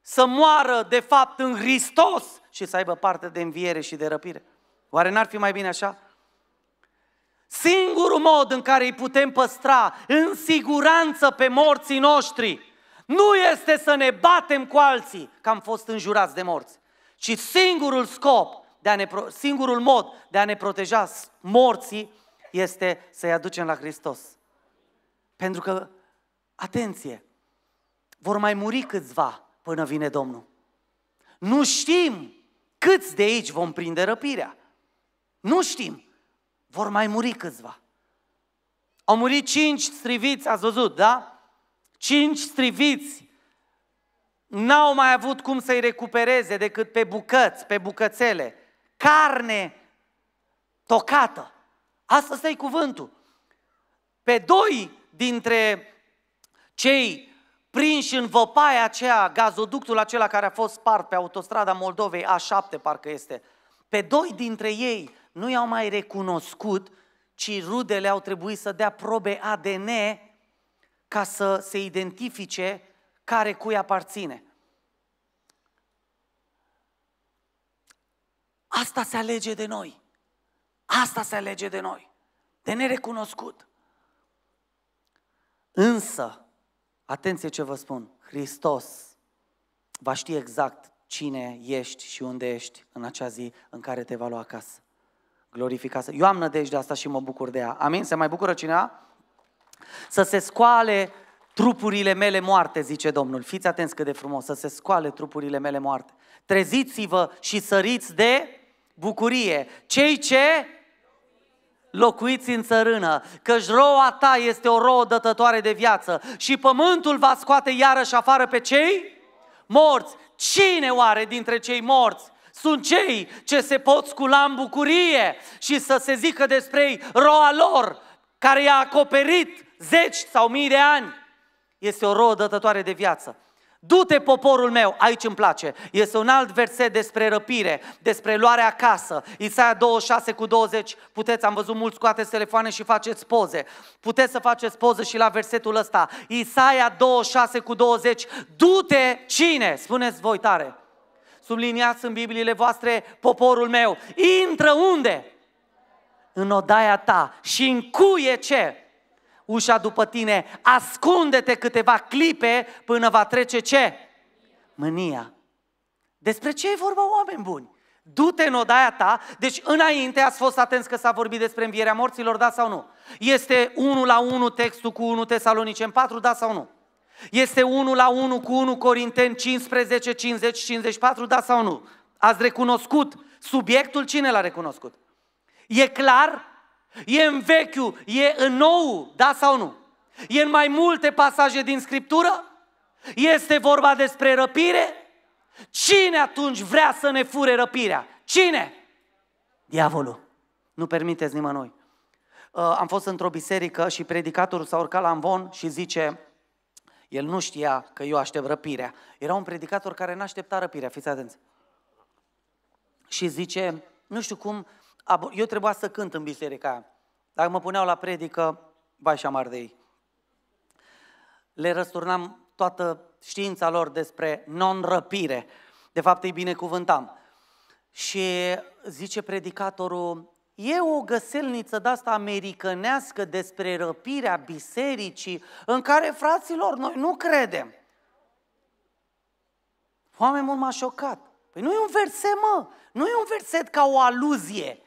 să moară de fapt în Hristos și să aibă parte de înviere și de răpire. Oare n-ar fi mai bine așa? Singurul mod în care îi putem păstra în siguranță pe morții noștri nu este să ne batem cu alții că am fost înjurați de morți, ci singurul scop, de a ne, singurul mod de a ne proteja morții este să-i aducem la Hristos. Pentru că, atenție, vor mai muri câțiva până vine Domnul. Nu știm câți de aici vom prinde răpirea. Nu știm. Vor mai muri câțiva. Au murit cinci striviți, ați văzut, da? Cinci striviți n-au mai avut cum să-i recupereze decât pe bucăți, pe bucățele. Carne tocată. Asta e cuvântul. Pe doi dintre cei prinși în văpaia aceea, gazoductul acela care a fost spart pe autostrada Moldovei, A7 parcă este, pe doi dintre ei nu i-au mai recunoscut, ci rudele au trebuit să dea probe ADN ca să se identifice care cui aparține. Asta se alege de noi. Asta se alege de noi. De nerecunoscut. Însă, Atenție ce vă spun, Hristos va ști exact cine ești și unde ești în acea zi în care te va lua acasă. Glorificați. Eu am nădejde asta și mă bucur de ea. Amin? Se mai bucură cineva? Să se scoale trupurile mele moarte, zice Domnul. Fiți atenți cât de frumos, să se scoale trupurile mele moarte. Treziți-vă și săriți de bucurie. Cei ce locuiți în țărână, căci roa ta este o rouă dătătoare de viață și pământul va scoate iarăși afară pe cei morți. Cine oare dintre cei morți sunt cei ce se pot scula în bucurie și să se zică despre ei roa lor care i-a acoperit zeci sau mii de ani? Este o roă dătătoare de viață. Du-te poporul meu, aici îmi place. Este un alt verset despre răpire, despre luarea acasă. Isaia 26 cu 20, puteți, am văzut mulți scoateți telefoane și faceți poze. Puteți să faceți poze și la versetul ăsta. Isaia 26 cu 20, du-te cine? Spuneți voi tare. Subliniați în Bibliile voastre poporul meu. Intră unde? În odaia ta și în încuie ce? ușa după tine, ascunde-te câteva clipe până va trece ce? Mânia. Despre ce e vorba oameni buni? Du-te în odaia ta, deci înainte ați fost atenți că s-a vorbit despre învierea morților, da sau nu? Este 1 la 1 textul cu 1 în 4, da sau nu? Este 1 la 1 cu 1 Corinteni 15, 50, 54, da sau nu? Ați recunoscut subiectul? Cine l-a recunoscut? E clar E în vechiul, e în nou, da sau nu? E în mai multe pasaje din Scriptură? Este vorba despre răpire? Cine atunci vrea să ne fure răpirea? Cine? Diavolul. Nu permiteți nimănui. Uh, am fost într-o biserică și predicatorul s-a urcat la amvon și zice, el nu știa că eu aștept răpirea. Era un predicator care n-aștepta răpirea, fiți atenți. Și zice, nu știu cum, eu trebuia să cânt în biserica aia. Dacă mă puneau la predică, vai și amar de ei. Le răsturnam toată știința lor despre non-răpire. De fapt, îi binecuvântam. Și zice predicatorul, E o găselniță de asta americanească despre răpirea bisericii în care, fraților, noi nu credem. Oamenii mult m-a șocat. Păi nu e un verset, mă, nu e un verset ca o aluzie.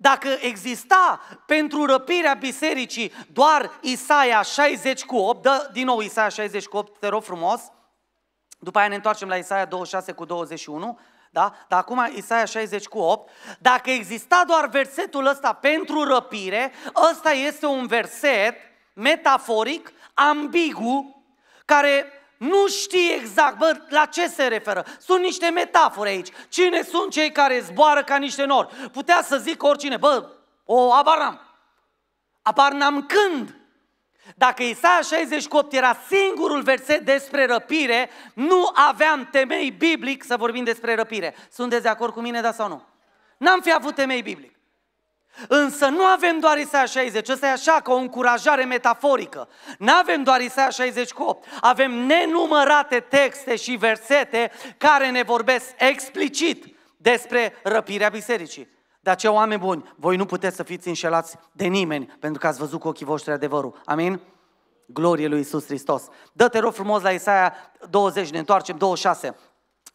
Dacă exista pentru răpirea bisericii doar Isaia 60 cu 8, dă din nou Isaia 60 cu 8, te rog frumos, după aia ne întoarcem la Isaia 26 cu 21, da? Dar acum Isaia 60 cu 8, dacă exista doar versetul ăsta pentru răpire, ăsta este un verset metaforic, ambigu, care nu știi exact, bă, la ce se referă. Sunt niște metafore aici. Cine sunt cei care zboară ca niște nori? Putea să zic oricine, bă, o abaram. Abaram când. Dacă Isaia 68 era singurul verset despre răpire, nu aveam temei biblic să vorbim despre răpire. Sunteți de acord cu mine, da sau nu? N-am fi avut temei biblic. Însă nu avem doar Isaia 60, ăsta e așa ca o încurajare metaforică. Nu avem doar Isaia 68, avem nenumărate texte și versete care ne vorbesc explicit despre răpirea bisericii. Dar ce oameni buni, voi nu puteți să fiți înșelați de nimeni pentru că ați văzut cu ochii voștri adevărul. Amin? Glorie lui Isus Hristos. Dă-te rog frumos la Isaia 20, ne întoarcem, 26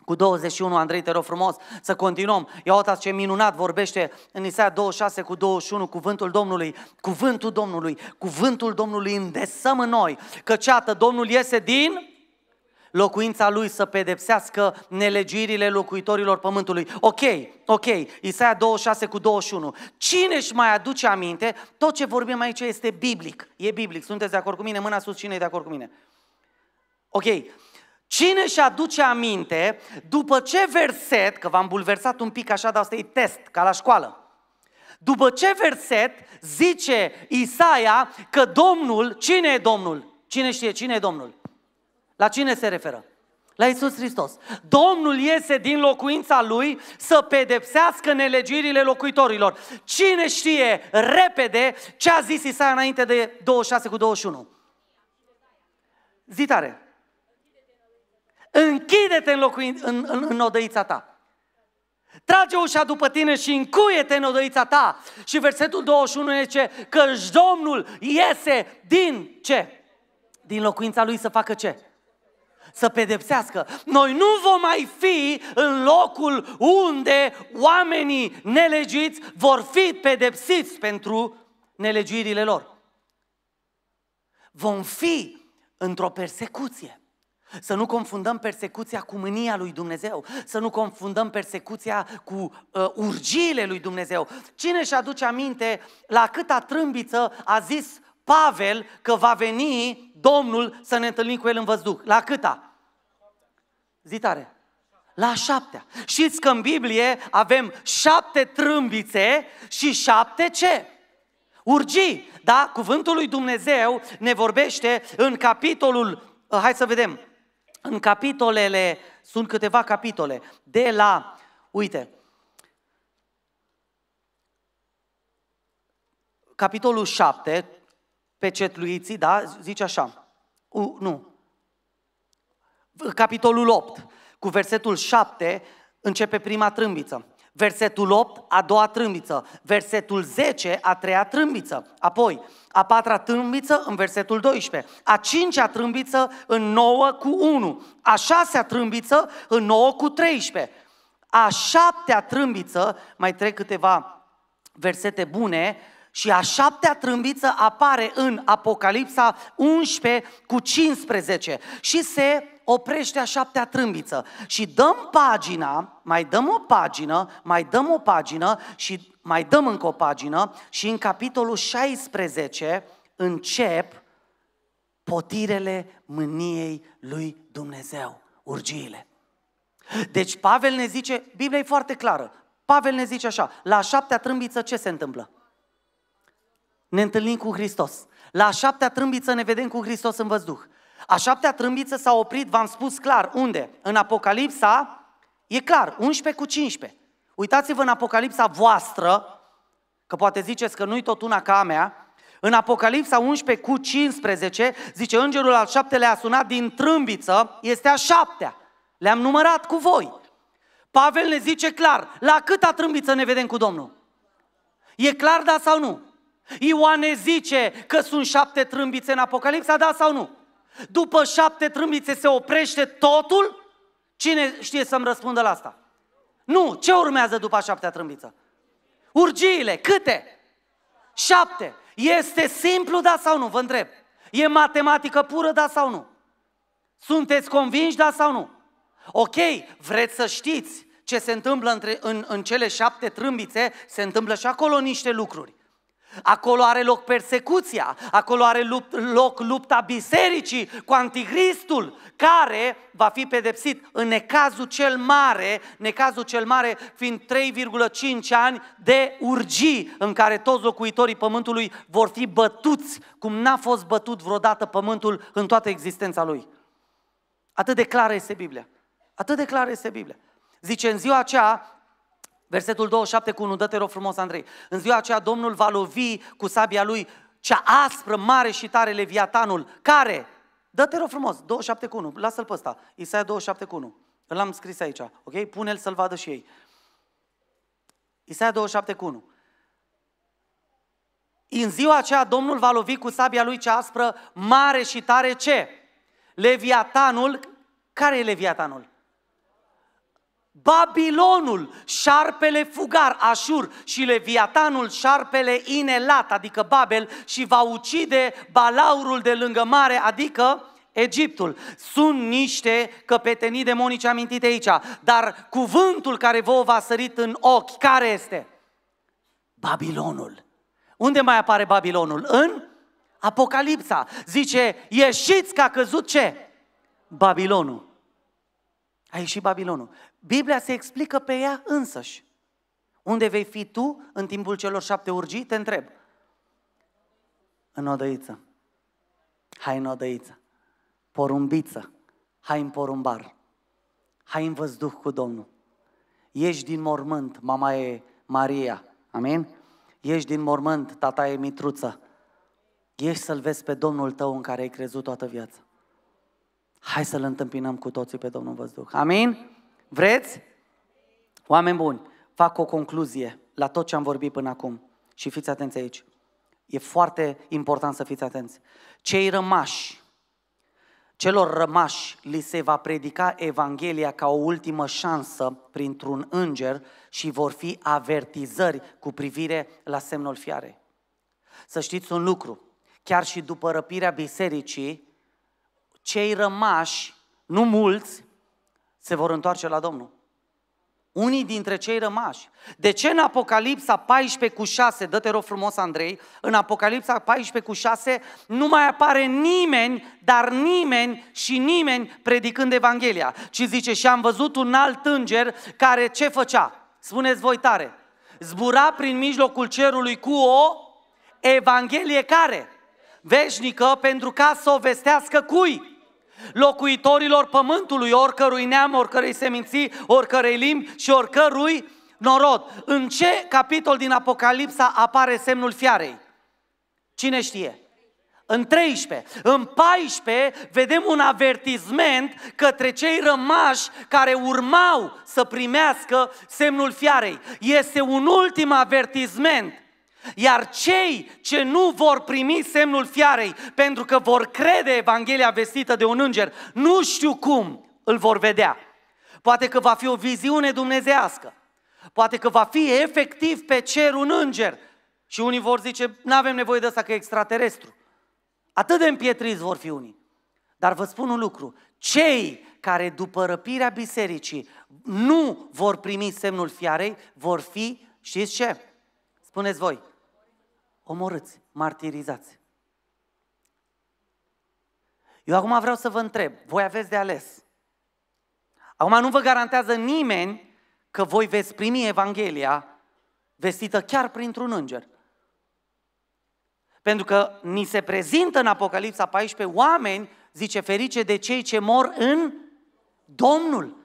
cu 21, Andrei, te rog frumos să continuăm. Ia uitați ce minunat vorbește în Isaia 26 cu 21, cuvântul Domnului, cuvântul Domnului, cuvântul Domnului îndesăm în noi, că ceată Domnul iese din locuința lui să pedepsească nelegirile locuitorilor pământului. Ok, ok, Isaia 26 cu 21. Cine își mai aduce aminte? Tot ce vorbim aici este biblic. E biblic. Sunteți de acord cu mine? Mâna sus, cine e de acord cu mine? Ok, Cine și aduce aminte după ce verset, că v-am bulversat un pic așa, dar asta e test, ca la școală. După ce verset zice Isaia că Domnul, cine e Domnul? Cine știe cine e Domnul? La cine se referă? La Isus Hristos. Domnul iese din locuința lui să pedepsească nelegirile locuitorilor. Cine știe repede ce a zis Isaia înainte de 26 cu 21? Zitare. tare. Închide-te în, locui, în, în, în odăița ta. Trage ușa după tine și încuie-te în odăița ta. Și versetul 21 zice că Domnul iese din ce? Din locuința lui să facă ce? Să pedepsească. Noi nu vom mai fi în locul unde oamenii nelegiți vor fi pedepsiți pentru nelegiuirile lor. Vom fi într-o persecuție. Să nu confundăm persecuția cu mânia lui Dumnezeu, să nu confundăm persecuția cu uh, urgiile lui Dumnezeu. Cine își aduce aminte la câta trâmbiță a zis Pavel că va veni Domnul să ne întâlnim cu el în văzduh? La câta? Zitare. La șaptea. Știți că în Biblie avem șapte trâmbițe și șapte ce? Urgi. Da? Cuvântul lui Dumnezeu ne vorbește în capitolul, uh, hai să vedem, în capitolele, sunt câteva capitole, de la, uite, capitolul 7, pe cetluiții, da, zice așa, U, nu, capitolul 8, cu versetul 7, începe prima trâmbiță. Versetul 8, a doua trâmbiță. Versetul 10, a treia trâmbiță. Apoi, a patra trâmbiță în versetul 12. A cincea trâmbiță în 9 cu 1. A șasea trâmbiță în 9 cu 13. A șaptea trâmbiță, mai trec câteva versete bune, și a șaptea trâmbiță apare în Apocalipsa 11 cu 15 și se oprește a șaptea trâmbiță și dăm pagina, mai dăm o pagină, mai dăm o pagină și mai dăm încă o pagină și în capitolul 16 încep potirele mâniei lui Dumnezeu, urgiile. Deci Pavel ne zice, Biblia e foarte clară, Pavel ne zice așa, la șaptea trâmbiță ce se întâmplă? Ne întâlnim cu Hristos. La șaptea trâmbiță ne vedem cu Hristos în văzduh. A șaptea trâmbiță s-a oprit, v-am spus clar, unde? În Apocalipsa, e clar, 11 cu 15. Uitați-vă în Apocalipsa voastră, că poate ziceți că nu-i tot una ca a mea, în Apocalipsa 11 cu 15, zice îngerul al șaptelea a sunat din trâmbiță, este a șaptea. Le-am numărat cu voi. Pavel ne zice clar, la câta trâmbiță ne vedem cu Domnul? E clar da sau nu? Ioan ne zice că sunt șapte trâmbițe în Apocalipsa, da sau nu? După șapte trâmbițe se oprește totul? Cine știe să-mi răspundă la asta? Nu. Ce urmează după a șaptea trâmbiță? Urgiile. Câte? Șapte. Este simplu, da sau nu? Vă întreb. E matematică pură, da sau nu? Sunteți convinși, da sau nu? Ok, vreți să știți ce se întâmplă între, în, în cele șapte trâmbițe, se întâmplă și acolo niște lucruri. Acolo are loc persecuția, acolo are loc lupta bisericii cu anticristul, care va fi pedepsit în necazul cel mare, necazul cel mare fiind 3,5 ani de urgii în care toți locuitorii pământului vor fi bătuți, cum n-a fost bătut vreodată pământul în toată existența lui. Atât de clară este Biblia. Atât de clară este Biblia. Zice, în ziua aceea Versetul 27 cu 1, dă-te rog frumos, Andrei. În ziua aceea Domnul va lovi cu sabia lui cea aspră, mare și tare Leviatanul, care, dă-te rog frumos, 27 cu 1, lasă-l pe ăsta, Isaia 27 cu 1, îl am scris aici, ok? Pune-l să-l vadă și ei. Isaia 27 cu 1. În ziua aceea Domnul va lovi cu sabia lui cea aspră, mare și tare ce? Leviatanul, care e Leviatanul? Babilonul, șarpele fugar, Așur și Leviatanul, șarpele inelat, adică Babel, și va ucide balaurul de lângă mare, adică Egiptul. Sunt niște căpetenii demonice amintite aici, dar cuvântul care vă va sărit în ochi, care este? Babilonul. Unde mai apare Babilonul? În Apocalipsa. Zice, ieșiți că a căzut ce? Babilonul. A ieșit Babilonul. Biblia se explică pe ea însăși. Unde vei fi tu în timpul celor șapte urgii? Te întreb. În odăiță. Hai în odăiță. Porumbiță. Hai în porumbar. Hai în văzduh cu Domnul. Ești din mormânt, mama e Maria. Amin? Ești din mormânt, tata e Mitruță. Ești să-L vezi pe Domnul tău în care ai crezut toată viața. Hai să-L întâmpinăm cu toții pe Domnul văzduh. Amin? Vreți? Oameni buni, fac o concluzie la tot ce am vorbit până acum și fiți atenți aici. E foarte important să fiți atenți. Cei rămași, celor rămași li se va predica Evanghelia ca o ultimă șansă printr-un înger și vor fi avertizări cu privire la semnul fiarei. Să știți un lucru, chiar și după răpirea bisericii, cei rămași, nu mulți, se vor întoarce la Domnul. Unii dintre cei rămași. De ce în Apocalipsa 14 cu 6, dă-te rog frumos Andrei, în Apocalipsa 14 cu 6 nu mai apare nimeni, dar nimeni și nimeni predicând Evanghelia. Ci zice, și am văzut un alt înger care ce făcea? Spuneți voi tare, zbura prin mijlocul cerului cu o Evanghelie care? Veșnică pentru ca să o vestească cui? locuitorilor pământului, oricărui neam, oricărei seminții, oricărei limbi și oricărui norod. În ce capitol din Apocalipsa apare semnul fiarei? Cine știe? În 13. În 14 vedem un avertisment către cei rămași care urmau să primească semnul fiarei. Este un ultim avertisment iar cei ce nu vor primi semnul fiarei, pentru că vor crede Evanghelia vestită de un înger, nu știu cum îl vor vedea. Poate că va fi o viziune dumnezească, poate că va fi efectiv pe cer un înger. Și unii vor zice, nu avem nevoie de asta că e extraterestru. Atât de împietriți vor fi unii. Dar vă spun un lucru, cei care după răpirea bisericii nu vor primi semnul fiarei, vor fi, știți ce? Spuneți voi, omorâți, martirizați. Eu acum vreau să vă întreb, voi aveți de ales. Acum nu vă garantează nimeni că voi veți primi Evanghelia vestită chiar printr-un înger. Pentru că ni se prezintă în Apocalipsa 14 oameni, zice, ferice de cei ce mor în Domnul.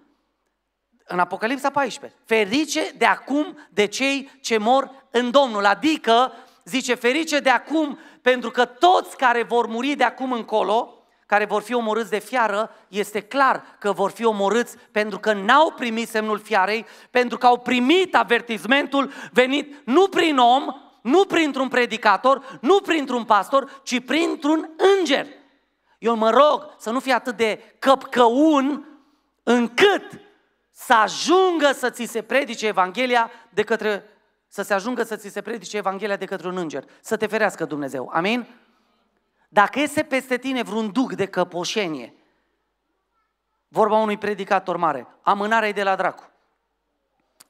În Apocalipsa 14. Ferice de acum de cei ce mor în Domnul. Adică Zice, ferice de acum, pentru că toți care vor muri de acum încolo, care vor fi omorâți de fiară, este clar că vor fi omorâți pentru că n-au primit semnul fiarei, pentru că au primit avertismentul venit nu prin om, nu printr-un predicator, nu printr-un pastor, ci printr-un înger. Eu mă rog să nu fie atât de căpcăun încât să ajungă să ți se predice Evanghelia de către să se ajungă să ți se predice Evanghelia de către un înger, să te ferească Dumnezeu. Amin? Dacă este peste tine vreun duc de căpoșenie, vorba unui predicator mare, amânarea e de la dracu.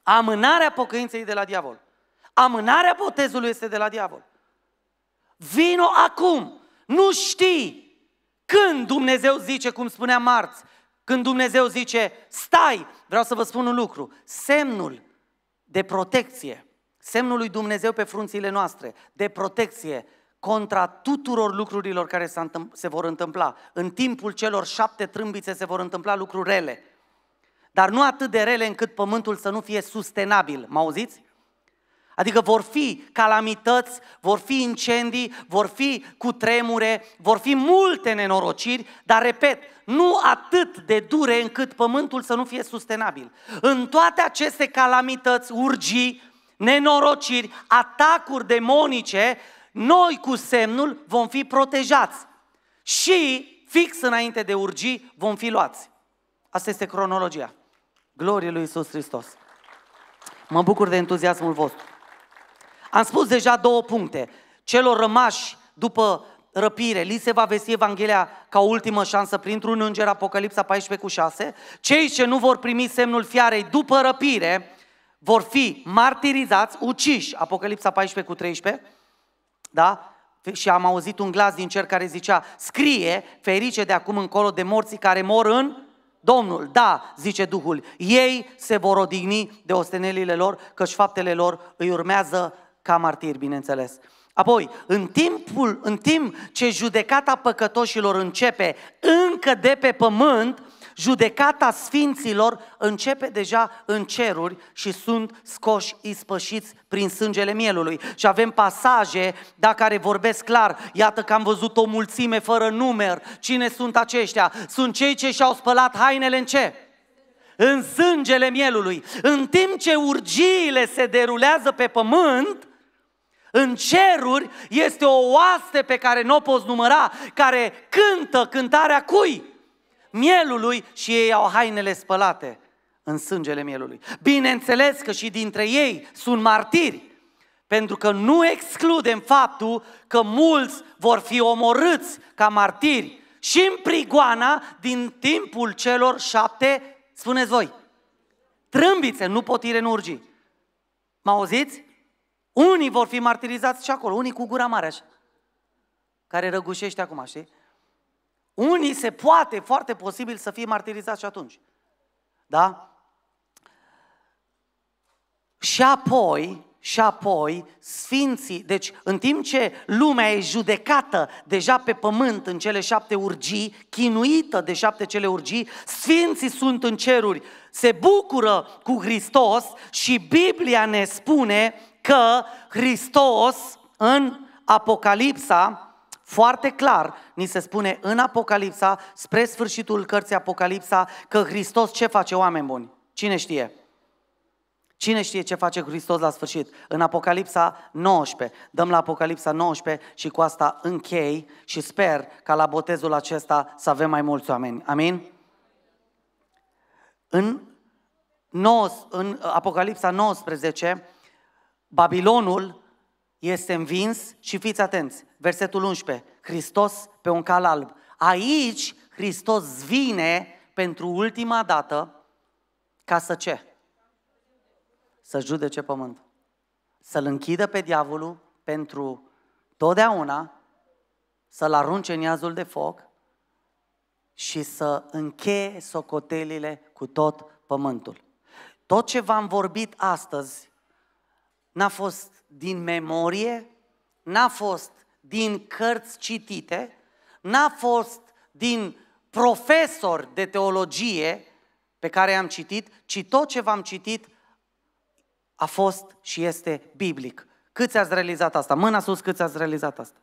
Amânarea pocăinței e de la diavol. Amânarea botezului este de la diavol. Vino acum! Nu știi când Dumnezeu zice, cum spunea marți, când Dumnezeu zice, stai, vreau să vă spun un lucru, semnul de protecție semnul lui Dumnezeu pe frunțile noastre, de protecție contra tuturor lucrurilor care se vor întâmpla. În timpul celor șapte trâmbițe se vor întâmpla lucruri rele, dar nu atât de rele încât pământul să nu fie sustenabil. Mă auziți? Adică vor fi calamități, vor fi incendii, vor fi cutremure, vor fi multe nenorociri, dar repet, nu atât de dure încât pământul să nu fie sustenabil. În toate aceste calamități, urgii, nenorociri, atacuri demonice, noi cu semnul vom fi protejați și fix înainte de urgii vom fi luați. Asta este cronologia. Glorie lui Isus Hristos. Mă bucur de entuziasmul vostru. Am spus deja două puncte. Celor rămași după răpire, li se va vesti Evanghelia ca ultimă șansă printr-un înger, Apocalipsa 14 cu 6. Cei ce nu vor primi semnul fiarei după răpire, vor fi martirizați, uciși, Apocalipsa 14 cu 13, da? Și am auzit un glas din cer care zicea, scrie, ferice de acum încolo de morții care mor în Domnul, da, zice Duhul, ei se vor odihni de ostenelile lor, căci faptele lor îi urmează ca martiri, bineînțeles. Apoi, în, timpul, în timp ce judecata păcătoșilor începe încă de pe pământ, Judecata sfinților începe deja în ceruri și sunt scoși ispășiți prin sângele mielului. Și avem pasaje da, care vorbesc clar. Iată că am văzut o mulțime fără număr. Cine sunt aceștia? Sunt cei ce și-au spălat hainele în ce? În sângele mielului. În timp ce urgiile se derulează pe pământ, în ceruri este o oaste pe care nu o poți număra, care cântă cântarea cui? mielului și ei au hainele spălate în sângele mielului. Bineînțeles că și dintre ei sunt martiri, pentru că nu excludem faptul că mulți vor fi omorâți ca martiri și în prigoana din timpul celor șapte, spuneți voi, trâmbițe, nu potire, în urgii. Mă auziți? Unii vor fi martirizați și acolo, unii cu gura mare așa, care răgușește acum, știi? Unii se poate, foarte posibil, să fie martirizați și atunci. Da? Și apoi, și apoi, sfinții, deci în timp ce lumea e judecată deja pe pământ în cele șapte urgii, chinuită de șapte cele urgii, sfinții sunt în ceruri, se bucură cu Hristos și Biblia ne spune că Hristos în Apocalipsa, foarte clar ni se spune în Apocalipsa, spre sfârșitul cărții Apocalipsa, că Hristos ce face oameni buni? Cine știe? Cine știe ce face Hristos la sfârșit? În Apocalipsa 19. Dăm la Apocalipsa 19 și cu asta închei și sper ca la botezul acesta să avem mai mulți oameni. Amin? În, 9, în Apocalipsa 19, Babilonul este învins și fiți atenți, versetul 11, Hristos pe un cal alb. Aici Hristos vine pentru ultima dată ca să ce? Să judece pământul, Să-l închidă pe diavolul pentru totdeauna, să-l arunce în iazul de foc și să încheie socotelile cu tot pământul. Tot ce v-am vorbit astăzi n-a fost din memorie, n-a fost din cărți citite, n-a fost din profesori de teologie pe care am citit, ci tot ce v-am citit a fost și este biblic. Câți ați realizat asta? Mâna sus, câți ați realizat asta?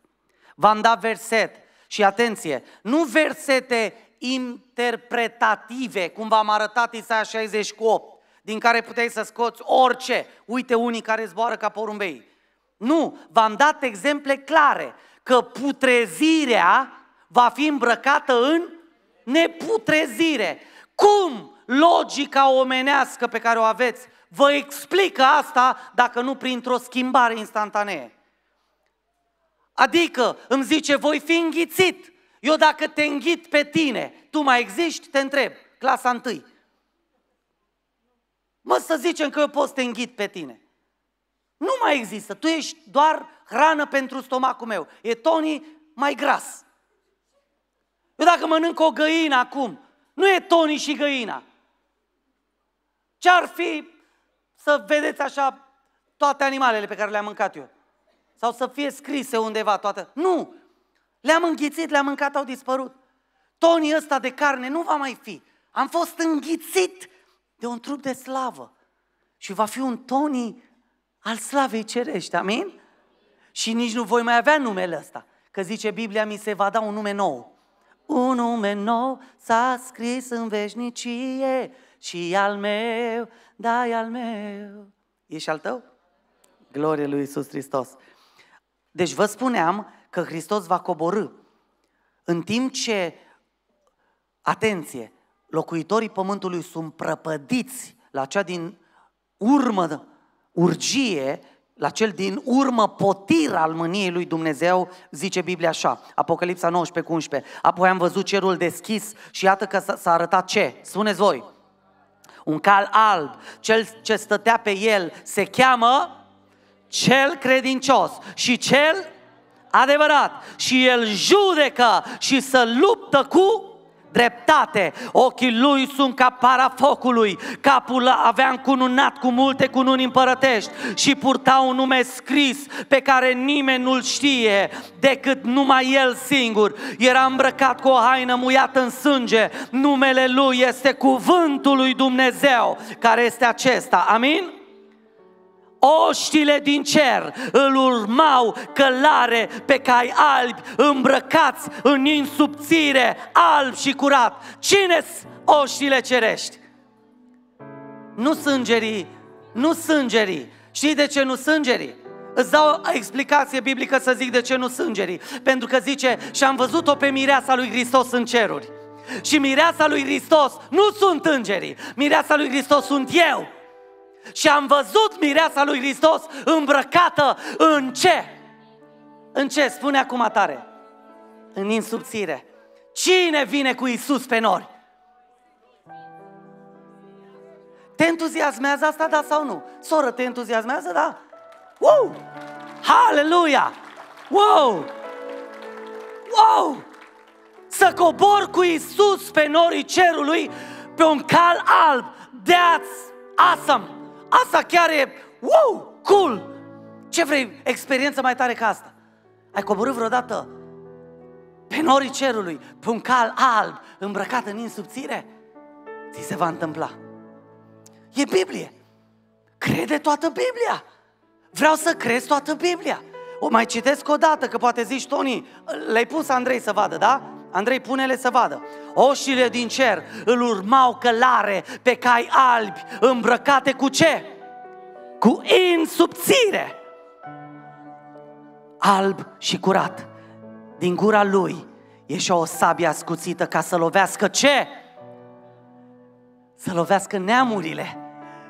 V-am dat verset și atenție, nu versete interpretative, cum v-am arătat Isaia 68, din care puteai să scoți orice. Uite unii care zboară ca porumbei. Nu, v-am dat exemple clare că putrezirea va fi îmbrăcată în neputrezire. Cum logica omenească pe care o aveți vă explică asta dacă nu printr-o schimbare instantanee? Adică îmi zice, voi fi înghițit. Eu dacă te înghit pe tine, tu mai existi? Te întreb, clasa întâi. Mă, să zicem că eu pot să te înghit pe tine. Nu mai există. Tu ești doar hrană pentru stomacul meu. E Tony mai gras. Eu dacă mănânc o găină acum, nu e Tony și găina. Ce-ar fi să vedeți așa toate animalele pe care le-am mâncat eu? Sau să fie scrise undeva toate? Nu! Le-am înghițit, le-am mâncat, au dispărut. Tony ăsta de carne nu va mai fi. Am fost înghițit de un trup de slavă. Și va fi un Tony al slavei cerești, amin? Și nici nu voi mai avea numele ăsta. Că zice Biblia, mi se va da un nume nou. Un nume nou s-a scris în veșnicie și al meu, da, al meu. E și al tău? Glorie lui Iisus Hristos. Deci vă spuneam că Hristos va coborâ. În timp ce, atenție, locuitorii pământului sunt prăpădiți la cea din urmă urgie, la cel din urmă potir al mâniei lui Dumnezeu, zice Biblia așa, Apocalipsa 19 cu 11. Apoi am văzut cerul deschis și iată că s-a arătat ce? Spuneți voi! Un cal alb, cel ce stătea pe el se cheamă cel credincios și cel adevărat și el judecă și să luptă cu dreptate, ochii lui sunt ca parafocului. capul avea încununat cu multe cununi împărătești și purta un nume scris pe care nimeni nu-l știe decât numai el singur. Era îmbrăcat cu o haină muiată în sânge, numele lui este cuvântul lui Dumnezeu, care este acesta. Amin? Oștile din cer îl urmau călare pe cai albi, îmbrăcați în insubțire, alb și curat. cine oștile cerești? Nu sângerii, nu sângerii. Știi de ce nu sângerii? Îți dau o explicație biblică să zic de ce nu sângerii. Pentru că zice, și am văzut-o pe mireasa lui Hristos în ceruri. Și mireasa lui Hristos nu sunt îngerii. Mireasa lui Hristos sunt eu și am văzut mireasa lui Hristos îmbrăcată în ce? În ce? Spune acum tare. În insubțire. Cine vine cu Isus pe nori? Te entuziasmează asta, da sau nu? Soră, te entuziasmează, da? Wow! Haleluia! Wow! Wow! Să cobor cu Isus pe norii cerului pe un cal alb. That's awesome! Asta chiar e, wow, cool! Ce vrei, experiență mai tare ca asta? Ai coborât vreodată pe norii cerului, pe un cal alb, îmbrăcat în insubțire? Ți se va întâmpla. E Biblie. Crede toată Biblia. Vreau să crezi toată Biblia. O mai citesc o dată, că poate zici, Toni, l-ai pus Andrei să vadă, da? Andrei, pune-le să vadă. Oșile din cer îl urmau călare pe cai albi, îmbrăcate cu ce? Cu insubțire. Alb și curat. Din gura lui ieșea o sabie ascuțită ca să lovească ce? Să lovească neamurile.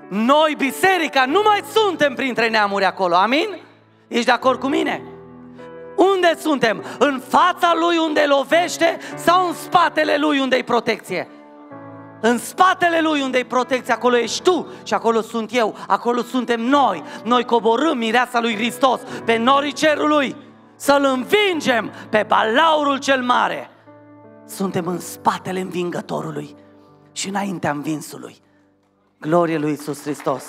Noi, biserica, nu mai suntem printre neamuri acolo, amin? Ești de acord cu mine? Unde suntem? În fața lui unde lovește sau în spatele lui unde-i protecție? În spatele lui unde-i protecție, acolo ești tu și acolo sunt eu, acolo suntem noi. Noi coborâm mireasa lui Hristos pe norii cerului să-L învingem pe balaurul cel mare. Suntem în spatele învingătorului și înaintea învinsului. Glorie lui Iisus Hristos!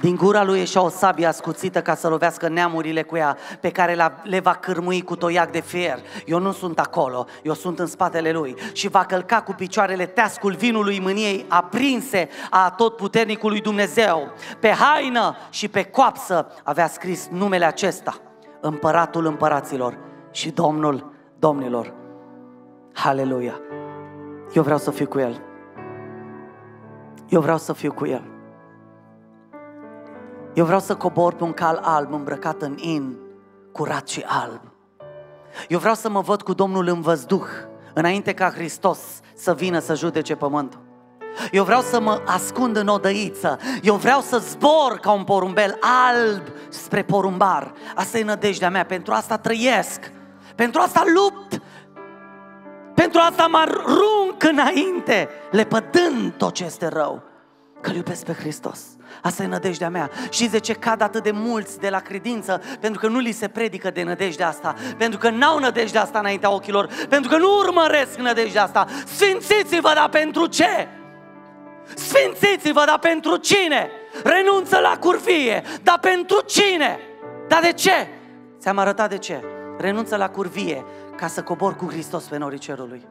Din gura lui ieșea o sabie ascuțită ca să lovească neamurile cu ea, pe care le va cârmui cu toiac de fier. Eu nu sunt acolo, eu sunt în spatele lui. Și va călca cu picioarele teascul vinului mâniei aprinse a tot puternicului Dumnezeu. Pe haină și pe coapsă avea scris numele acesta, împăratul împăraților și domnul domnilor. Haleluia! Eu vreau să fiu cu el. Eu vreau să fiu cu el. Eu vreau să cobor pe un cal alb îmbrăcat în in, curat și alb. Eu vreau să mă văd cu Domnul în văzduh, înainte ca Hristos să vină să judece pământul. Eu vreau să mă ascund în odăiță. Eu vreau să zbor ca un porumbel alb spre porumbar. Asta e nădejdea mea. Pentru asta trăiesc. Pentru asta lupt. Pentru asta mă arunc înainte, lepădând tot ce este rău că iubesc pe Hristos. Asta e nădejdea mea. Și de ce cad atât de mulți de la credință? Pentru că nu li se predică de nădejdea asta. Pentru că n-au nădejdea asta înaintea ochilor. Pentru că nu urmăresc nădejdea asta. Sfințiți-vă, dar pentru ce? Sfințiți-vă, dar pentru cine? Renunță la curvie, dar pentru cine? Dar de ce? Ți-am arătat de ce. Renunță la curvie ca să cobor cu Hristos pe norii cerului.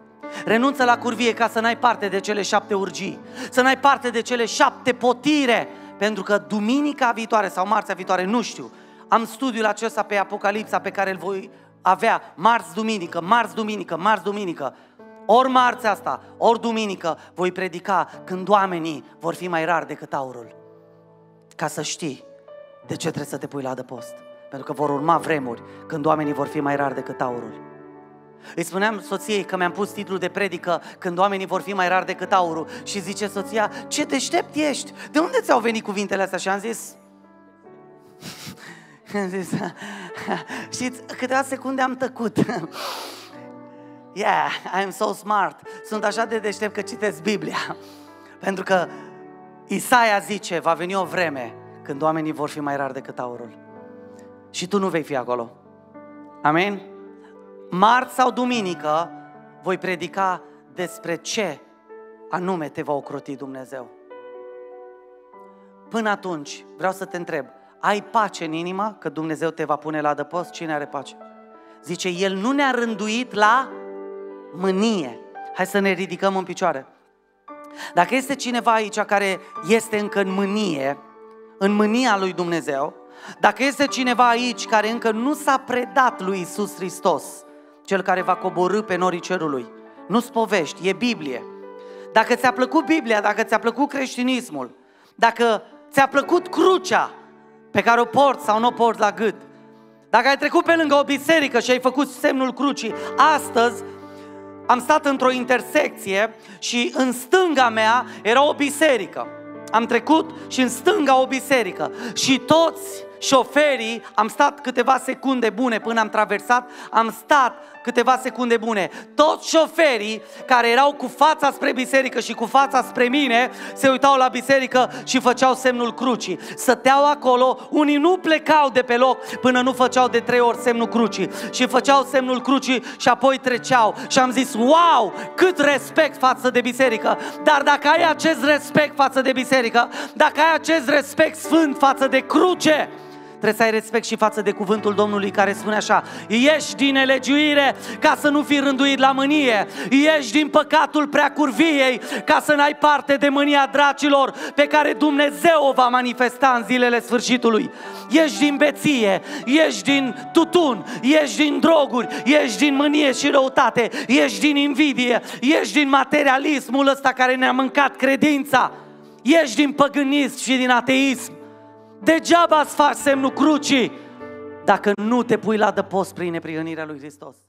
Renunță la curvie ca să n-ai parte de cele șapte urgii, să n-ai parte de cele șapte potire, pentru că duminica viitoare sau marțea viitoare, nu știu, am studiul acesta pe Apocalipsa pe care îl voi avea marți, duminică, marți, duminică, marți, duminică. Ori marți asta, ori duminică voi predica când oamenii vor fi mai rar decât aurul. Ca să știi de ce trebuie să te pui la adăpost. Pentru că vor urma vremuri când oamenii vor fi mai rar decât aurul. Îi spuneam soției că mi-am pus titlul de predică când oamenii vor fi mai rar decât aurul și zice soția, ce deștept ești? De unde ți-au venit cuvintele astea? Și am zis, (laughs) am zis, (laughs) știți, câteva secunde am tăcut. (laughs) Yeah, I'm so smart. Sunt așa de deștept că citesc Biblia. Pentru că Isaia zice, va veni o vreme când oamenii vor fi mai rar decât aurul. Și tu nu vei fi acolo. Amin? marți sau duminică, voi predica despre ce anume te va ocroti Dumnezeu. Până atunci, vreau să te întreb, ai pace în inima că Dumnezeu te va pune la adăpost? Cine are pace? Zice, El nu ne-a rânduit la mânie. Hai să ne ridicăm în picioare. Dacă este cineva aici care este încă în mânie, în mânia lui Dumnezeu, dacă este cineva aici care încă nu s-a predat lui Isus Hristos, cel care va coborâ pe norii cerului. Nu-ți povești, e Biblie. Dacă ți-a plăcut Biblia, dacă ți-a plăcut creștinismul, dacă ți-a plăcut crucea pe care o porți sau nu o porți la gât, dacă ai trecut pe lângă o biserică și ai făcut semnul crucii, astăzi am stat într-o intersecție și în stânga mea era o biserică. Am trecut și în stânga o biserică. Și toți șoferii, am stat câteva secunde bune până am traversat, am stat câteva secunde bune. Toți șoferii care erau cu fața spre biserică și cu fața spre mine se uitau la biserică și făceau semnul crucii. Săteau acolo, unii nu plecau de pe loc până nu făceau de trei ori semnul crucii și făceau semnul crucii și apoi treceau. Și am zis, wow, cât respect față de biserică! Dar dacă ai acest respect față de biserică, dacă ai acest respect sfânt față de cruce, Trebuie să ai respect și față de cuvântul Domnului care spune așa Ieși din elegiuire ca să nu fii rânduit la mânie Ieși din păcatul prea curviei, ca să n-ai parte de mânia dracilor Pe care Dumnezeu o va manifesta în zilele sfârșitului Ieși din beție, ieși din tutun, ieși din droguri, ieși din mânie și răutate Ieși din invidie, ieși din materialismul ăsta care ne-a mâncat credința Ieși din păgânism și din ateism Degeaba îți faci semnul crucii dacă nu te pui la dăpost prin neprihănirea lui Hristos.